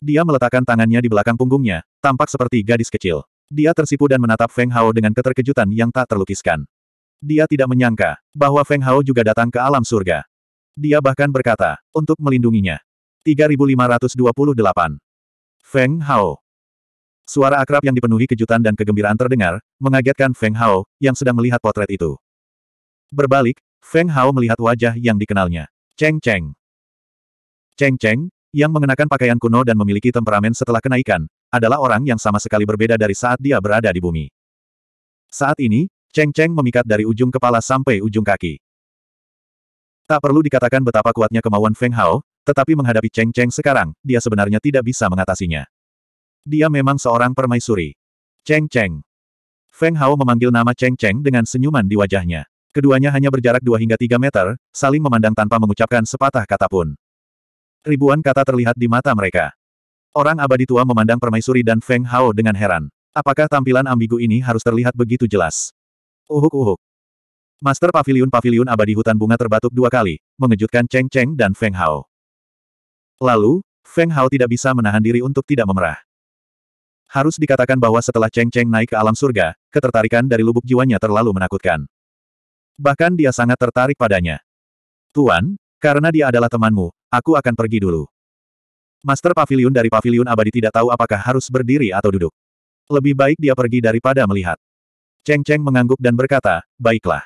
Dia meletakkan tangannya di belakang punggungnya, tampak seperti gadis kecil. Dia tersipu dan menatap Feng Hao dengan keterkejutan yang tak terlukiskan. Dia tidak menyangka bahwa Feng Hao juga datang ke alam surga. Dia bahkan berkata, untuk melindunginya. 3528. Feng Hao. Suara akrab yang dipenuhi kejutan dan kegembiraan terdengar, mengagetkan Feng Hao, yang sedang melihat potret itu. Berbalik, Feng Hao melihat wajah yang dikenalnya. Cheng Cheng. Cheng Cheng, yang mengenakan pakaian kuno dan memiliki temperamen setelah kenaikan, adalah orang yang sama sekali berbeda dari saat dia berada di bumi. Saat ini, Cheng Cheng memikat dari ujung kepala sampai ujung kaki. Tak perlu dikatakan betapa kuatnya kemauan Feng Hao, tetapi menghadapi Cheng Cheng sekarang, dia sebenarnya tidak bisa mengatasinya. Dia memang seorang permaisuri. Cheng Cheng. Feng Hao memanggil nama Cheng Cheng dengan senyuman di wajahnya. Keduanya hanya berjarak dua hingga tiga meter, saling memandang tanpa mengucapkan sepatah kata pun. Ribuan kata terlihat di mata mereka. Orang abadi tua memandang permaisuri dan Feng Hao dengan heran. Apakah tampilan ambigu ini harus terlihat begitu jelas? Uhuk-uhuk. Master pavilion-pavilion abadi hutan bunga terbatuk dua kali, mengejutkan Cheng Cheng dan Feng Hao. Lalu, Feng Hao tidak bisa menahan diri untuk tidak memerah. Harus dikatakan bahwa setelah Cheng Cheng naik ke alam surga, ketertarikan dari lubuk jiwanya terlalu menakutkan. Bahkan dia sangat tertarik padanya. Tuan, karena dia adalah temanmu, aku akan pergi dulu. Master Pavilion dari Pavilion Abadi tidak tahu apakah harus berdiri atau duduk. Lebih baik dia pergi daripada melihat. Cheng Cheng mengangguk dan berkata, baiklah.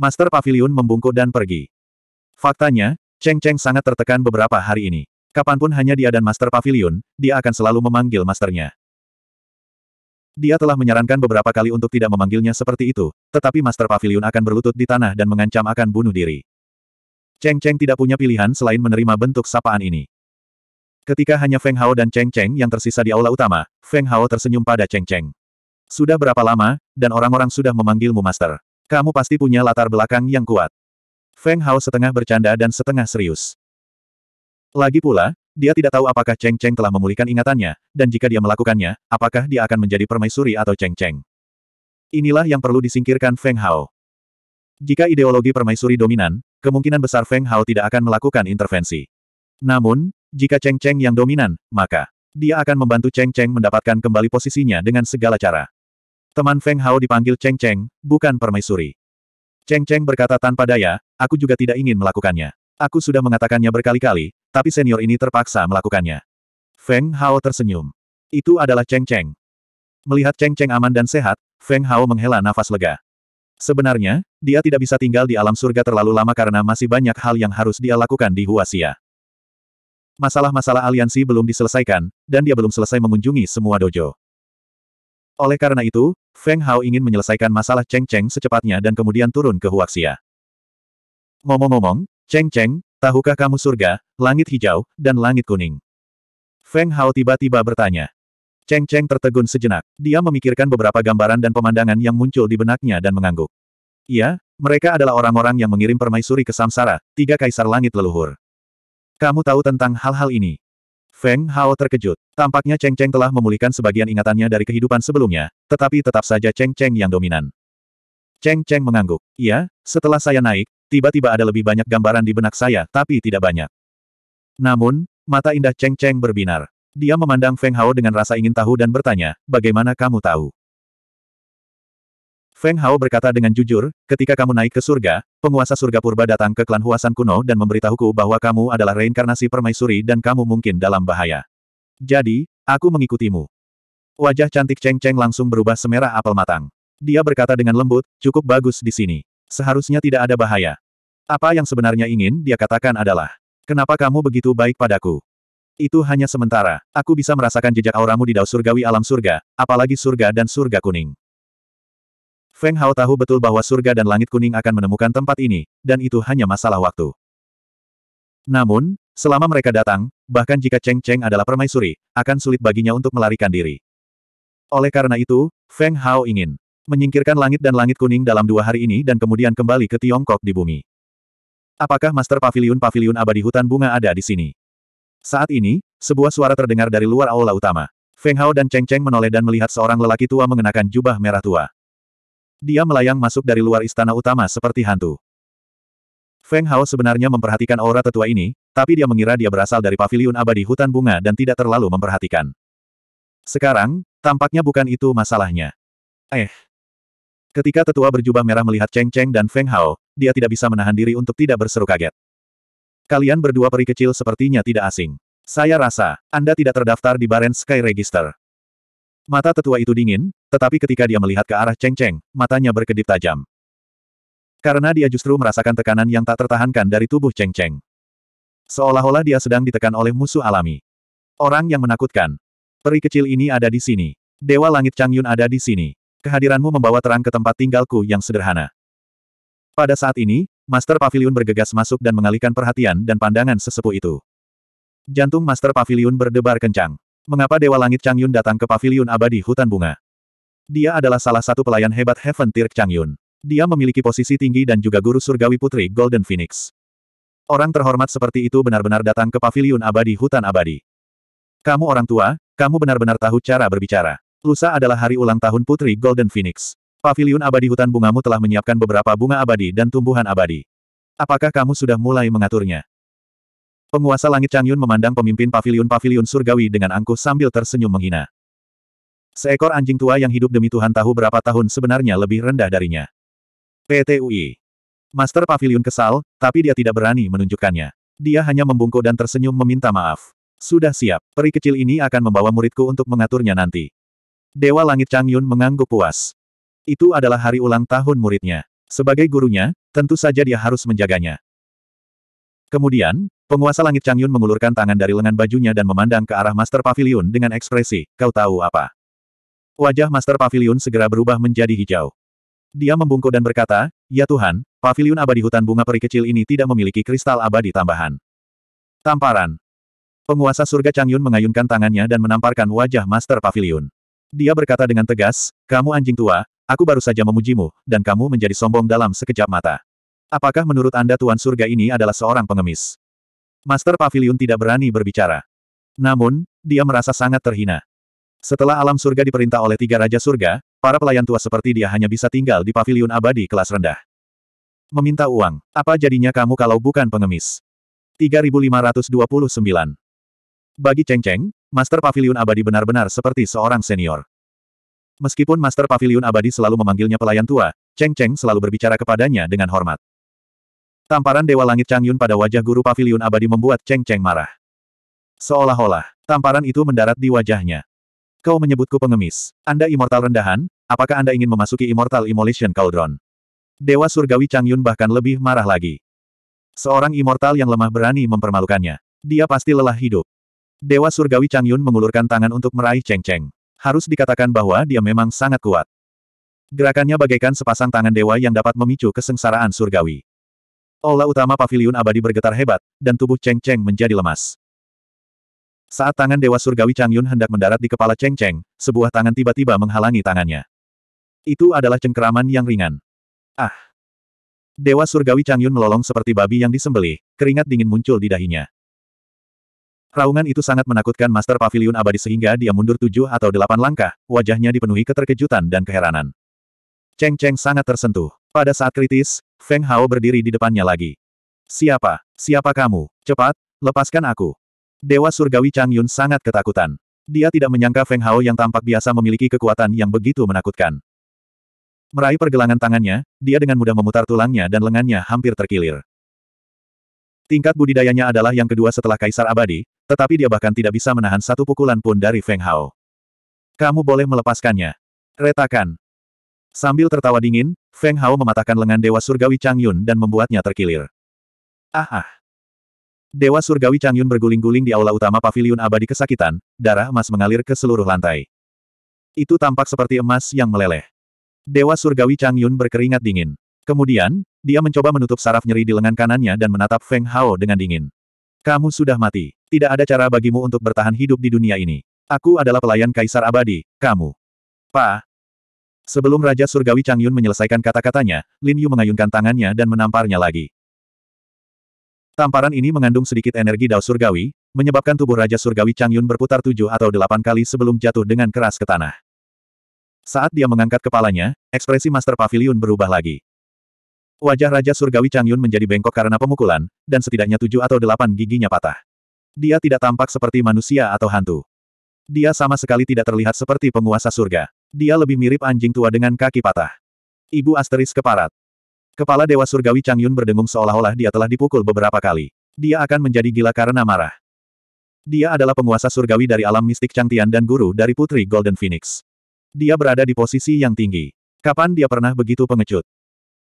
Master Pavilion membungkuk dan pergi. Faktanya, Cheng Cheng sangat tertekan beberapa hari ini. Kapanpun hanya dia dan Master Pavilion, dia akan selalu memanggil masternya. Dia telah menyarankan beberapa kali untuk tidak memanggilnya seperti itu, tetapi Master Pavilion akan berlutut di tanah dan mengancam akan bunuh diri. Cheng Cheng tidak punya pilihan selain menerima bentuk sapaan ini. Ketika hanya Feng Hao dan Cheng Cheng yang tersisa di aula utama, Feng Hao tersenyum pada Cheng Cheng. Sudah berapa lama, dan orang-orang sudah memanggilmu Master. Kamu pasti punya latar belakang yang kuat. Feng Hao setengah bercanda dan setengah serius. Lagi pula, dia tidak tahu apakah Cheng Cheng telah memulihkan ingatannya, dan jika dia melakukannya, apakah dia akan menjadi permaisuri atau Cheng Cheng. Inilah yang perlu disingkirkan Feng Hao. Jika ideologi permaisuri dominan, kemungkinan besar Feng Hao tidak akan melakukan intervensi. Namun, jika Cheng Cheng yang dominan, maka dia akan membantu Cheng Cheng mendapatkan kembali posisinya dengan segala cara. Teman Feng Hao dipanggil Cheng Cheng, bukan permaisuri. Cheng Cheng berkata tanpa daya, aku juga tidak ingin melakukannya. Aku sudah mengatakannya berkali-kali, tapi senior ini terpaksa melakukannya. Feng Hao tersenyum. Itu adalah Cheng Cheng. Melihat Cheng Cheng aman dan sehat, Feng Hao menghela nafas lega. Sebenarnya, dia tidak bisa tinggal di alam surga terlalu lama karena masih banyak hal yang harus dia lakukan di Huasia. Masalah-masalah aliansi belum diselesaikan, dan dia belum selesai mengunjungi semua dojo. Oleh karena itu, Feng Hao ingin menyelesaikan masalah Cheng Cheng secepatnya dan kemudian turun ke Huaxia. Ngomong-ngomong, Cheng Cheng, Tahukah kamu surga, langit hijau, dan langit kuning? Feng Hao tiba-tiba bertanya. Cheng Cheng tertegun sejenak. Dia memikirkan beberapa gambaran dan pemandangan yang muncul di benaknya dan mengangguk. Iya, mereka adalah orang-orang yang mengirim permaisuri ke Samsara, tiga kaisar langit leluhur. Kamu tahu tentang hal-hal ini? Feng Hao terkejut. Tampaknya Cheng Cheng telah memulihkan sebagian ingatannya dari kehidupan sebelumnya, tetapi tetap saja Cheng Cheng yang dominan. Cheng Cheng mengangguk. Iya, setelah saya naik, tiba-tiba ada lebih banyak gambaran di benak saya, tapi tidak banyak. Namun, mata indah Cheng Cheng berbinar. Dia memandang Feng Hao dengan rasa ingin tahu dan bertanya, bagaimana kamu tahu? Feng Hao berkata dengan jujur, ketika kamu naik ke surga, penguasa surga purba datang ke klan Huasan kuno dan memberitahuku bahwa kamu adalah reinkarnasi permaisuri dan kamu mungkin dalam bahaya. Jadi, aku mengikutimu. Wajah cantik Cheng Cheng langsung berubah semerah apel matang. Dia berkata dengan lembut, cukup bagus di sini. Seharusnya tidak ada bahaya. Apa yang sebenarnya ingin dia katakan adalah, kenapa kamu begitu baik padaku? Itu hanya sementara, aku bisa merasakan jejak auramu di dao surgawi alam surga, apalagi surga dan surga kuning. Feng Hao tahu betul bahwa surga dan langit kuning akan menemukan tempat ini, dan itu hanya masalah waktu. Namun, selama mereka datang, bahkan jika Cheng Cheng adalah permaisuri, akan sulit baginya untuk melarikan diri. Oleh karena itu, Feng Hao ingin menyingkirkan langit dan langit kuning dalam dua hari ini dan kemudian kembali ke Tiongkok di bumi. Apakah Master Pavilion Pavilion Abadi Hutan Bunga ada di sini? Saat ini, sebuah suara terdengar dari luar aula utama. Feng Hao dan Cheng Cheng menoleh dan melihat seorang lelaki tua mengenakan jubah merah tua. Dia melayang masuk dari luar istana utama seperti hantu. Feng Hao sebenarnya memperhatikan aura tetua ini, tapi dia mengira dia berasal dari Pavilion abadi hutan bunga dan tidak terlalu memperhatikan. Sekarang, tampaknya bukan itu masalahnya. Eh. Ketika tetua berjubah merah melihat Cheng Cheng dan Feng Hao, dia tidak bisa menahan diri untuk tidak berseru kaget. Kalian berdua peri kecil sepertinya tidak asing. Saya rasa, Anda tidak terdaftar di Baren Sky Register. Mata tetua itu dingin, tetapi ketika dia melihat ke arah Cheng Cheng, matanya berkedip tajam. Karena dia justru merasakan tekanan yang tak tertahankan dari tubuh Cheng Cheng. Seolah-olah dia sedang ditekan oleh musuh alami. Orang yang menakutkan. Peri kecil ini ada di sini. Dewa Langit Chang Yun ada di sini. Kehadiranmu membawa terang ke tempat tinggalku yang sederhana. Pada saat ini, Master Pavilion bergegas masuk dan mengalihkan perhatian dan pandangan sesepuh itu. Jantung Master Pavilion berdebar kencang. Mengapa Dewa Langit Changyun datang ke Pavilion Abadi Hutan Bunga? Dia adalah salah satu pelayan hebat Heaven Tier Changyun. Dia memiliki posisi tinggi dan juga guru surgawi putri Golden Phoenix. Orang terhormat seperti itu benar-benar datang ke Pavilion Abadi Hutan Abadi. Kamu orang tua, kamu benar-benar tahu cara berbicara. Lusa adalah hari ulang tahun putri Golden Phoenix. Paviliun abadi hutan bungamu telah menyiapkan beberapa bunga abadi dan tumbuhan abadi. Apakah kamu sudah mulai mengaturnya? Penguasa langit Changyun memandang pemimpin paviliun-paviliun surgawi dengan angkuh sambil tersenyum menghina. Seekor anjing tua yang hidup demi Tuhan tahu berapa tahun sebenarnya lebih rendah darinya. PTUI. Master Paviliun kesal, tapi dia tidak berani menunjukkannya. Dia hanya membungkuk dan tersenyum meminta maaf. Sudah siap, peri kecil ini akan membawa muridku untuk mengaturnya nanti. Dewa Langit Changyun mengangguk puas. Itu adalah hari ulang tahun muridnya. Sebagai gurunya, tentu saja dia harus menjaganya. Kemudian, penguasa langit Changyun mengulurkan tangan dari lengan bajunya dan memandang ke arah Master Pavilion dengan ekspresi, kau tahu apa? Wajah Master Pavilion segera berubah menjadi hijau. Dia membungkuk dan berkata, Ya Tuhan, pavilion abadi hutan bunga peri kecil ini tidak memiliki kristal abadi tambahan. Tamparan. Penguasa surga Changyun mengayunkan tangannya dan menamparkan wajah Master Pavilion. Dia berkata dengan tegas, kamu anjing tua, Aku baru saja memujimu, dan kamu menjadi sombong dalam sekejap mata. Apakah menurut Anda Tuan Surga ini adalah seorang pengemis? Master Pavilion tidak berani berbicara. Namun, dia merasa sangat terhina. Setelah alam surga diperintah oleh tiga raja surga, para pelayan tua seperti dia hanya bisa tinggal di pavilion abadi kelas rendah. Meminta uang, apa jadinya kamu kalau bukan pengemis? 3529 bagi Cheng Cheng, Master Pavilion Abadi benar-benar seperti seorang senior. Meskipun Master Pavilion Abadi selalu memanggilnya pelayan tua, Cheng Cheng selalu berbicara kepadanya dengan hormat. Tamparan Dewa Langit Chang Yun pada wajah guru Pavilion Abadi membuat Cheng Cheng marah. Seolah-olah, tamparan itu mendarat di wajahnya. Kau menyebutku pengemis. Anda immortal rendahan, apakah Anda ingin memasuki Immortal Immolation Cauldron? Dewa Surgawi Chang Yun bahkan lebih marah lagi. Seorang immortal yang lemah berani mempermalukannya. Dia pasti lelah hidup. Dewa Surgawi Chang Yun mengulurkan tangan untuk meraih Cheng Cheng. Harus dikatakan bahwa dia memang sangat kuat. Gerakannya bagaikan sepasang tangan dewa yang dapat memicu kesengsaraan surgawi. Olah utama pavilion abadi bergetar hebat, dan tubuh Cheng Cheng menjadi lemas. Saat tangan Dewa Surgawi Chang Yun hendak mendarat di kepala Cheng Cheng, sebuah tangan tiba-tiba menghalangi tangannya. Itu adalah cengkeraman yang ringan. Ah! Dewa Surgawi Chang Yun melolong seperti babi yang disembelih, keringat dingin muncul di dahinya. Raungan itu sangat menakutkan Master Pavilion Abadi sehingga dia mundur tujuh atau delapan langkah, wajahnya dipenuhi keterkejutan dan keheranan. Cheng Cheng sangat tersentuh. Pada saat kritis, Feng Hao berdiri di depannya lagi. Siapa? Siapa kamu? Cepat, lepaskan aku. Dewa Surgawi Chang Yun sangat ketakutan. Dia tidak menyangka Feng Hao yang tampak biasa memiliki kekuatan yang begitu menakutkan. Meraih pergelangan tangannya, dia dengan mudah memutar tulangnya dan lengannya hampir terkilir. Tingkat budidayanya adalah yang kedua setelah Kaisar Abadi, tetapi dia bahkan tidak bisa menahan satu pukulan pun dari Feng Hao. Kamu boleh melepaskannya. Retakan. Sambil tertawa dingin, Feng Hao mematahkan lengan Dewa Surgawi Chang Yun dan membuatnya terkilir. Ah, ah. Dewa Surgawi Chang Yun berguling-guling di aula utama paviliun abadi kesakitan, darah emas mengalir ke seluruh lantai. Itu tampak seperti emas yang meleleh. Dewa Surgawi Chang Yun berkeringat dingin. Kemudian, dia mencoba menutup saraf nyeri di lengan kanannya dan menatap Feng Hao dengan dingin. Kamu sudah mati. Tidak ada cara bagimu untuk bertahan hidup di dunia ini. Aku adalah pelayan Kaisar Abadi, kamu. Pa. Sebelum Raja Surgawi Changyun menyelesaikan kata-katanya, Lin Yu mengayunkan tangannya dan menamparnya lagi. Tamparan ini mengandung sedikit energi Dao Surgawi, menyebabkan tubuh Raja Surgawi Changyun berputar tujuh atau delapan kali sebelum jatuh dengan keras ke tanah. Saat dia mengangkat kepalanya, ekspresi Master Pavilion berubah lagi. Wajah Raja Surgawi Changyun menjadi bengkok karena pemukulan, dan setidaknya tujuh atau delapan giginya patah. Dia tidak tampak seperti manusia atau hantu. Dia sama sekali tidak terlihat seperti penguasa surga. Dia lebih mirip anjing tua dengan kaki patah. Ibu asteris keparat. Kepala Dewa Surgawi Changyun berdengung seolah-olah dia telah dipukul beberapa kali. Dia akan menjadi gila karena marah. Dia adalah penguasa surgawi dari alam mistik Changtian dan guru dari Putri Golden Phoenix. Dia berada di posisi yang tinggi. Kapan dia pernah begitu pengecut?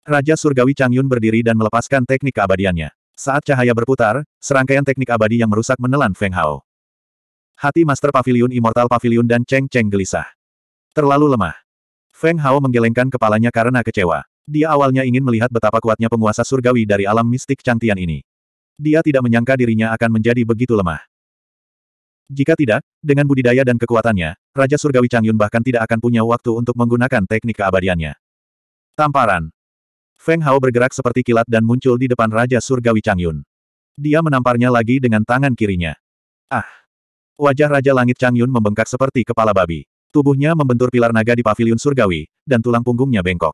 Raja Surgawi Changyun berdiri dan melepaskan teknik keabadiannya. Saat cahaya berputar, serangkaian teknik abadi yang merusak menelan Feng Hao. Hati Master Pavilion Immortal Pavilion dan Cheng Cheng gelisah. Terlalu lemah. Feng Hao menggelengkan kepalanya karena kecewa. Dia awalnya ingin melihat betapa kuatnya penguasa surgawi dari alam mistik cantian ini. Dia tidak menyangka dirinya akan menjadi begitu lemah. Jika tidak, dengan budidaya dan kekuatannya, Raja Surgawi Changyun bahkan tidak akan punya waktu untuk menggunakan teknik keabadiannya. Tamparan Feng Hao bergerak seperti kilat dan muncul di depan Raja Surgawi Changyun. Dia menamparnya lagi dengan tangan kirinya. Ah! Wajah Raja Langit Changyun membengkak seperti kepala babi. Tubuhnya membentur pilar naga di pavilion surgawi, dan tulang punggungnya bengkok.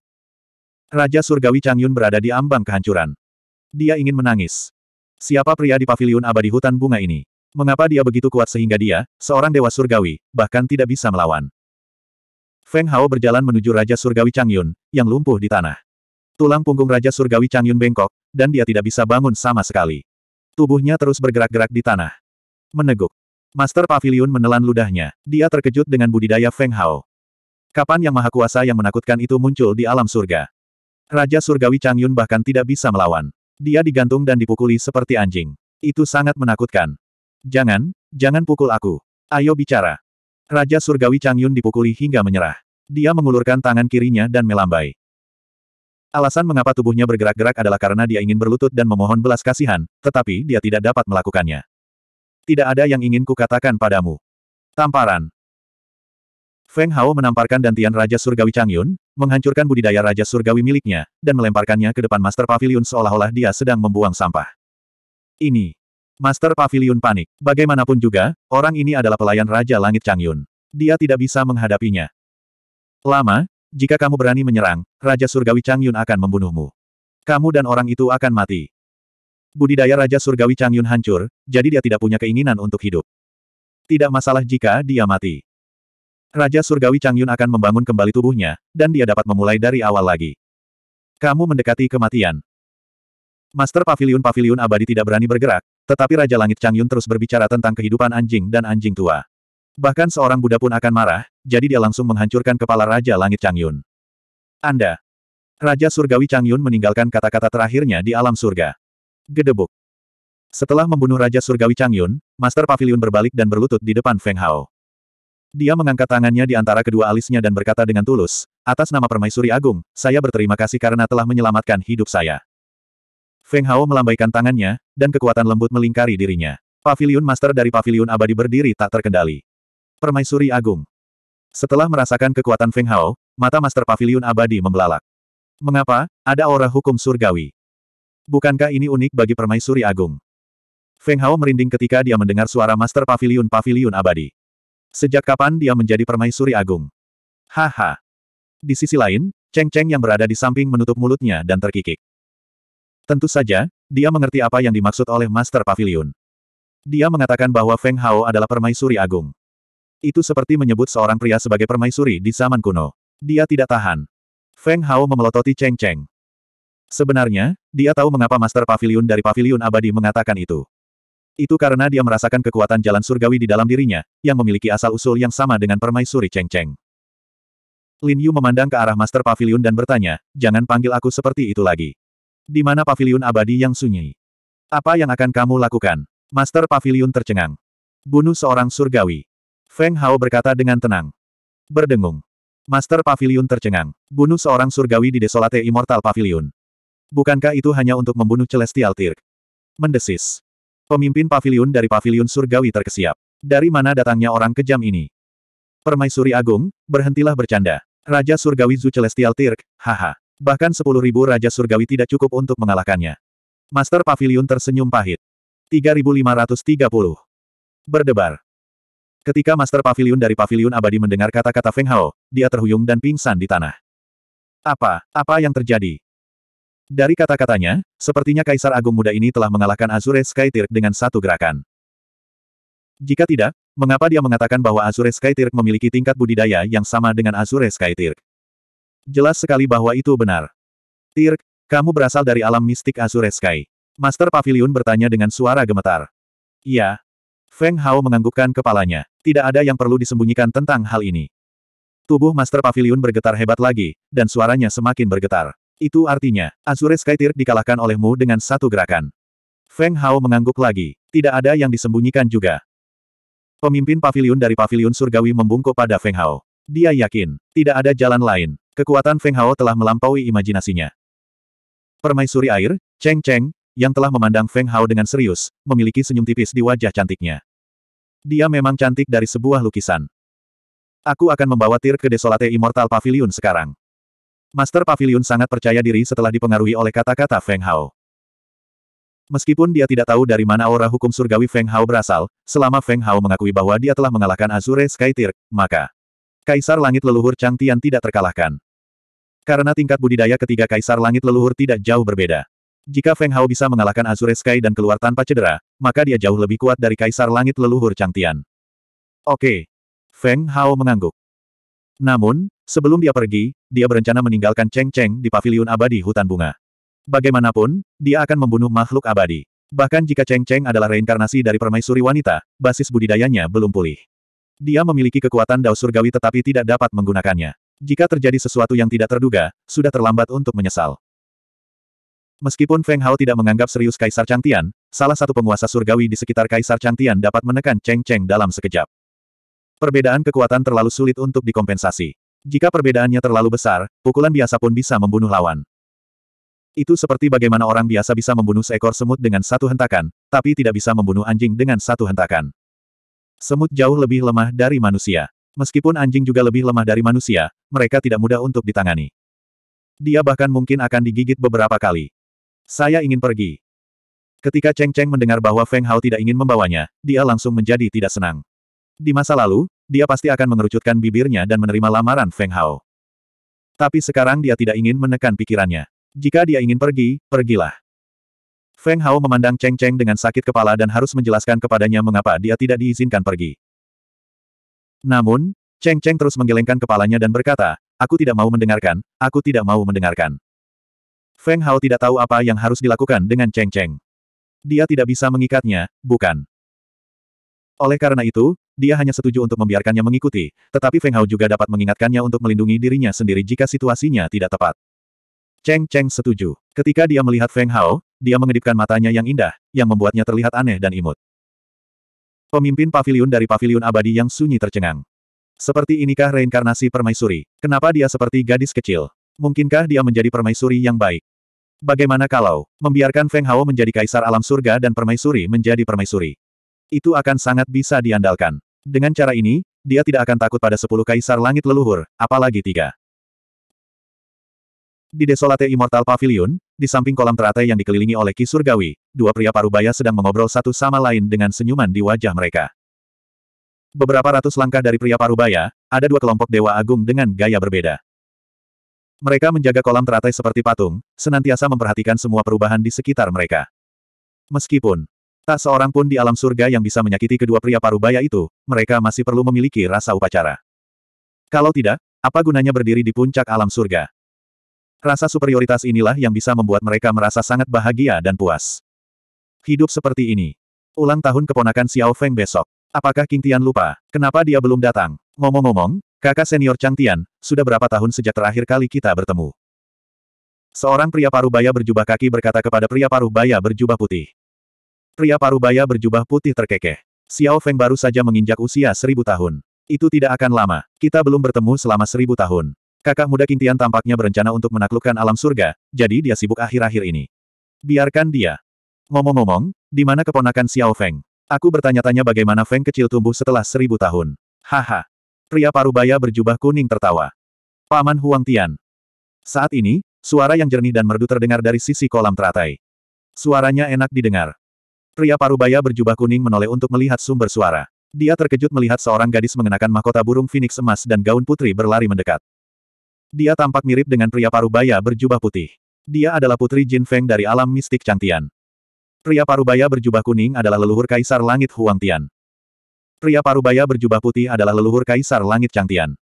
Raja Surgawi Changyun berada di ambang kehancuran. Dia ingin menangis. Siapa pria di pavilion abadi hutan bunga ini? Mengapa dia begitu kuat sehingga dia, seorang dewa surgawi, bahkan tidak bisa melawan? Feng Hao berjalan menuju Raja Surgawi Changyun, yang lumpuh di tanah. Tulang punggung Raja Surgawi Changyun bengkok, dan dia tidak bisa bangun sama sekali. Tubuhnya terus bergerak-gerak di tanah. Meneguk. Master Pavilion menelan ludahnya. Dia terkejut dengan budidaya Feng Hao. Kapan yang maha kuasa yang menakutkan itu muncul di alam surga? Raja Surgawi Changyun bahkan tidak bisa melawan. Dia digantung dan dipukuli seperti anjing. Itu sangat menakutkan. Jangan, jangan pukul aku. Ayo bicara. Raja Surgawi Changyun dipukuli hingga menyerah. Dia mengulurkan tangan kirinya dan melambai. Alasan mengapa tubuhnya bergerak-gerak adalah karena dia ingin berlutut dan memohon belas kasihan, tetapi dia tidak dapat melakukannya. Tidak ada yang ingin kukatakan padamu. Tamparan. Feng Hao menamparkan dantian Raja Surgawi Changyun, menghancurkan budidaya Raja Surgawi miliknya, dan melemparkannya ke depan Master Pavilion seolah-olah dia sedang membuang sampah. Ini. Master Pavilion panik. Bagaimanapun juga, orang ini adalah pelayan Raja Langit Changyun. Dia tidak bisa menghadapinya. Lama, jika kamu berani menyerang, Raja Surgawi Chang Yun akan membunuhmu. Kamu dan orang itu akan mati. Budidaya Raja Surgawi Chang Yun hancur, jadi dia tidak punya keinginan untuk hidup. Tidak masalah jika dia mati. Raja Surgawi Chang Yun akan membangun kembali tubuhnya, dan dia dapat memulai dari awal lagi. Kamu mendekati kematian. Master Pavilion Pavilion Abadi tidak berani bergerak, tetapi Raja Langit Chang Yun terus berbicara tentang kehidupan anjing dan anjing tua. Bahkan seorang Buddha pun akan marah, jadi dia langsung menghancurkan kepala Raja Langit Changyun. Anda. Raja Surgawi Changyun meninggalkan kata-kata terakhirnya di alam surga. Gedebuk. Setelah membunuh Raja Surgawi Changyun, Master Pavilion berbalik dan berlutut di depan Feng Hao. Dia mengangkat tangannya di antara kedua alisnya dan berkata dengan tulus, atas nama Permaisuri Agung, saya berterima kasih karena telah menyelamatkan hidup saya. Feng Hao melambaikan tangannya, dan kekuatan lembut melingkari dirinya. Pavilion Master dari Pavilion Abadi berdiri tak terkendali. Permaisuri Agung. Setelah merasakan kekuatan Feng Hao, mata Master Pavilion Abadi membelalak. Mengapa, ada aura hukum surgawi. Bukankah ini unik bagi Permaisuri Agung? Feng Hao merinding ketika dia mendengar suara Master Pavilion Pavilion Abadi. Sejak kapan dia menjadi Permaisuri Agung? Haha. Di sisi lain, Cheng Cheng yang berada di samping menutup mulutnya dan terkikik. Tentu saja, dia mengerti apa yang dimaksud oleh Master Pavilion. Dia mengatakan bahwa Feng Hao adalah permaisuri agung. Itu seperti menyebut seorang pria sebagai permaisuri di zaman kuno. Dia tidak tahan. Feng Hao memelototi Cheng Cheng. Sebenarnya, dia tahu mengapa Master Pavilion dari Pavilion Abadi mengatakan itu. Itu karena dia merasakan kekuatan jalan surgawi di dalam dirinya, yang memiliki asal-usul yang sama dengan permaisuri Cheng Cheng. Lin Yu memandang ke arah Master Pavilion dan bertanya, jangan panggil aku seperti itu lagi. Di mana Pavilion Abadi yang sunyi? Apa yang akan kamu lakukan? Master Pavilion tercengang. Bunuh seorang surgawi. Feng Hao berkata dengan tenang. Berdengung. Master Pavilion tercengang. Bunuh seorang surgawi di Desolate Immortal Pavilion. Bukankah itu hanya untuk membunuh Celestial Tirk? Mendesis. Pemimpin pavilion dari pavilion surgawi terkesiap. Dari mana datangnya orang kejam ini? Permaisuri Agung, berhentilah bercanda. Raja Surgawi Zu Celestial Tirk, haha. Bahkan sepuluh ribu Raja Surgawi tidak cukup untuk mengalahkannya. Master Pavilion tersenyum pahit. 3530. Berdebar. Ketika Master Pavilion dari Pavilion Abadi mendengar kata-kata Feng Hao, dia terhuyung dan pingsan di tanah. Apa, apa yang terjadi? Dari kata-katanya, sepertinya Kaisar Agung Muda ini telah mengalahkan Azure Sky Tirk dengan satu gerakan. Jika tidak, mengapa dia mengatakan bahwa Azure Sky Tirk memiliki tingkat budidaya yang sama dengan Azure Sky Tirk? Jelas sekali bahwa itu benar. Tirk, kamu berasal dari alam mistik Azure Sky. Master Pavilion bertanya dengan suara gemetar. Iya, Feng Hao menganggukkan kepalanya. Tidak ada yang perlu disembunyikan tentang hal ini. Tubuh Master Pavilion bergetar hebat lagi, dan suaranya semakin bergetar. Itu artinya, Azure Skytir dikalahkan olehmu dengan satu gerakan. Feng Hao mengangguk lagi. Tidak ada yang disembunyikan juga. Pemimpin pavilion dari pavilion surgawi membungkuk pada Feng Hao. Dia yakin, tidak ada jalan lain. Kekuatan Feng Hao telah melampaui imajinasinya. Permaisuri air, Cheng Cheng, yang telah memandang Feng Hao dengan serius, memiliki senyum tipis di wajah cantiknya. Dia memang cantik dari sebuah lukisan. Aku akan membawa Tir ke Desolate Immortal Pavilion sekarang. Master Pavilion sangat percaya diri setelah dipengaruhi oleh kata-kata Feng Hao. Meskipun dia tidak tahu dari mana aura hukum surgawi Feng Hao berasal, selama Feng Hao mengakui bahwa dia telah mengalahkan Azure Sky Tirk, maka Kaisar Langit Leluhur Chang Tian tidak terkalahkan. Karena tingkat budidaya ketiga Kaisar Langit Leluhur tidak jauh berbeda. Jika Feng Hao bisa mengalahkan Azure Sky dan keluar tanpa cedera, maka dia jauh lebih kuat dari Kaisar Langit Leluhur Changtian. Oke. Feng Hao mengangguk. Namun, sebelum dia pergi, dia berencana meninggalkan Cheng Cheng di paviliun abadi hutan bunga. Bagaimanapun, dia akan membunuh makhluk abadi. Bahkan jika Cheng Cheng adalah reinkarnasi dari permaisuri wanita, basis budidayanya belum pulih. Dia memiliki kekuatan dao surgawi tetapi tidak dapat menggunakannya. Jika terjadi sesuatu yang tidak terduga, sudah terlambat untuk menyesal. Meskipun Feng Hao tidak menganggap serius Kaisar Changtian, salah satu penguasa surgawi di sekitar Kaisar Changtian dapat menekan Cheng Cheng dalam sekejap. Perbedaan kekuatan terlalu sulit untuk dikompensasi. Jika perbedaannya terlalu besar, pukulan biasa pun bisa membunuh lawan. Itu seperti bagaimana orang biasa bisa membunuh seekor semut dengan satu hentakan, tapi tidak bisa membunuh anjing dengan satu hentakan. Semut jauh lebih lemah dari manusia. Meskipun anjing juga lebih lemah dari manusia, mereka tidak mudah untuk ditangani. Dia bahkan mungkin akan digigit beberapa kali. Saya ingin pergi. Ketika Cheng Cheng mendengar bahwa Feng Hao tidak ingin membawanya, dia langsung menjadi tidak senang. Di masa lalu, dia pasti akan mengerucutkan bibirnya dan menerima lamaran Feng Hao. Tapi sekarang dia tidak ingin menekan pikirannya. Jika dia ingin pergi, pergilah. Feng Hao memandang Cheng Cheng dengan sakit kepala dan harus menjelaskan kepadanya mengapa dia tidak diizinkan pergi. Namun, Cheng Cheng terus menggelengkan kepalanya dan berkata, Aku tidak mau mendengarkan, aku tidak mau mendengarkan. Feng Hao tidak tahu apa yang harus dilakukan dengan Cheng Cheng. Dia tidak bisa mengikatnya, bukan? Oleh karena itu, dia hanya setuju untuk membiarkannya mengikuti, tetapi Feng Hao juga dapat mengingatkannya untuk melindungi dirinya sendiri jika situasinya tidak tepat. Cheng Cheng setuju. Ketika dia melihat Feng Hao, dia mengedipkan matanya yang indah, yang membuatnya terlihat aneh dan imut. Pemimpin pavilion dari pavilion abadi yang sunyi tercengang. Seperti inikah reinkarnasi permaisuri? Kenapa dia seperti gadis kecil? Mungkinkah dia menjadi permaisuri yang baik? Bagaimana kalau, membiarkan Feng Hao menjadi kaisar alam surga dan permaisuri menjadi permaisuri? Itu akan sangat bisa diandalkan. Dengan cara ini, dia tidak akan takut pada sepuluh kaisar langit leluhur, apalagi tiga. Di Desolate Immortal Pavilion, di samping kolam teratai yang dikelilingi oleh Ki Surgawi, dua pria parubaya sedang mengobrol satu sama lain dengan senyuman di wajah mereka. Beberapa ratus langkah dari pria parubaya, ada dua kelompok dewa agung dengan gaya berbeda. Mereka menjaga kolam teratai seperti patung, senantiasa memperhatikan semua perubahan di sekitar mereka. Meskipun tak seorang pun di alam surga yang bisa menyakiti kedua pria parubaya itu, mereka masih perlu memiliki rasa upacara. Kalau tidak, apa gunanya berdiri di puncak alam surga? Rasa superioritas inilah yang bisa membuat mereka merasa sangat bahagia dan puas. Hidup seperti ini. Ulang tahun keponakan Xiao Feng besok. Apakah King Tian lupa? Kenapa dia belum datang? Ngomong-ngomong, Kakak senior Chang Tian, sudah berapa tahun sejak terakhir kali kita bertemu? Seorang pria paruh baya berjubah kaki berkata kepada pria paruh baya berjubah putih. Pria paruh baya berjubah putih terkekeh. Xiao Feng baru saja menginjak usia seribu tahun. Itu tidak akan lama. Kita belum bertemu selama seribu tahun. Kakak muda King Tian tampaknya berencana untuk menaklukkan alam surga, jadi dia sibuk akhir-akhir ini. Biarkan dia. Ngomong-ngomong, di mana keponakan Xiao Feng? Aku bertanya-tanya bagaimana Feng kecil tumbuh setelah seribu tahun. Haha, Pria parubaya berjubah kuning tertawa. Paman Huang Tian. Saat ini, suara yang jernih dan merdu terdengar dari sisi kolam teratai. Suaranya enak didengar. Pria parubaya berjubah kuning menoleh untuk melihat sumber suara. Dia terkejut melihat seorang gadis mengenakan mahkota burung phoenix emas dan gaun putri berlari mendekat. Dia tampak mirip dengan pria parubaya berjubah putih. Dia adalah putri Jin Feng dari alam mistik Changtian. Pria parubaya berjubah kuning adalah leluhur Kaisar Langit Huang Tian. Pria parubaya berjubah putih adalah leluhur Kaisar Langit Changtian.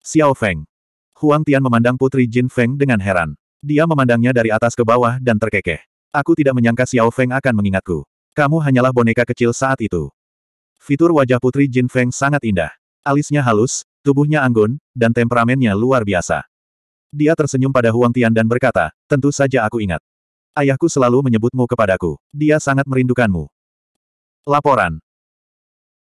Xiao Feng. Huang Tian memandang Putri Jin Feng dengan heran. Dia memandangnya dari atas ke bawah dan terkekeh. Aku tidak menyangka Xiao Feng akan mengingatku. Kamu hanyalah boneka kecil saat itu. Fitur wajah Putri Jin Feng sangat indah. Alisnya halus, tubuhnya anggun, dan temperamennya luar biasa. Dia tersenyum pada Huang Tian dan berkata, tentu saja aku ingat. Ayahku selalu menyebutmu kepadaku. Dia sangat merindukanmu. Laporan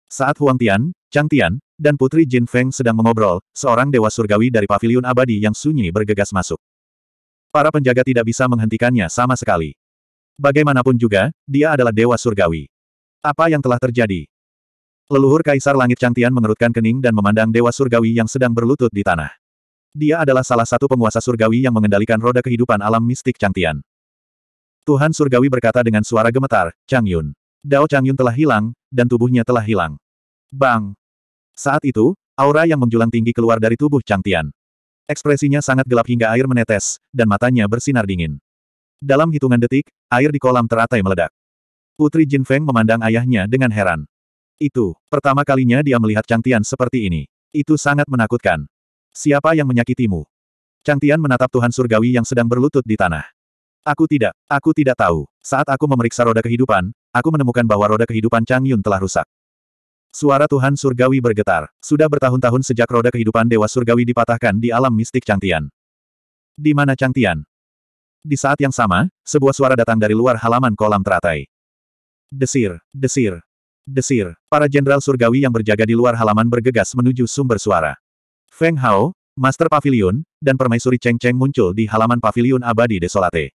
saat Huang Tian, Chang Tian, dan Putri Jin Feng sedang mengobrol, seorang dewa surgawi dari pavilion abadi yang sunyi bergegas masuk. Para penjaga tidak bisa menghentikannya sama sekali. Bagaimanapun juga, dia adalah dewa surgawi. Apa yang telah terjadi? Leluhur Kaisar Langit Chang Tian mengerutkan kening dan memandang dewa surgawi yang sedang berlutut di tanah. Dia adalah salah satu penguasa surgawi yang mengendalikan roda kehidupan alam mistik Chang Tian. Tuhan surgawi berkata dengan suara gemetar, Chang Yun. Dao Changyun telah hilang, dan tubuhnya telah hilang. Bang! Saat itu, aura yang menjulang tinggi keluar dari tubuh Chang Tian. Ekspresinya sangat gelap hingga air menetes, dan matanya bersinar dingin. Dalam hitungan detik, air di kolam teratai meledak. Putri Jin Feng memandang ayahnya dengan heran. Itu, pertama kalinya dia melihat Chang Tian seperti ini. Itu sangat menakutkan. Siapa yang menyakitimu? Chang Tian menatap Tuhan Surgawi yang sedang berlutut di tanah. Aku tidak, aku tidak tahu. Saat aku memeriksa roda kehidupan, aku menemukan bahwa roda kehidupan Chang Yun telah rusak. Suara Tuhan Surgawi bergetar. Sudah bertahun-tahun sejak roda kehidupan Dewa Surgawi dipatahkan di alam mistik Changtian. Di mana Changtian? Di saat yang sama, sebuah suara datang dari luar halaman kolam teratai. Desir, desir, desir. Para jenderal surgawi yang berjaga di luar halaman bergegas menuju sumber suara. Feng Hao, Master Pavilion, dan Permaisuri Cheng Cheng muncul di halaman Pavilion Abadi Desolate.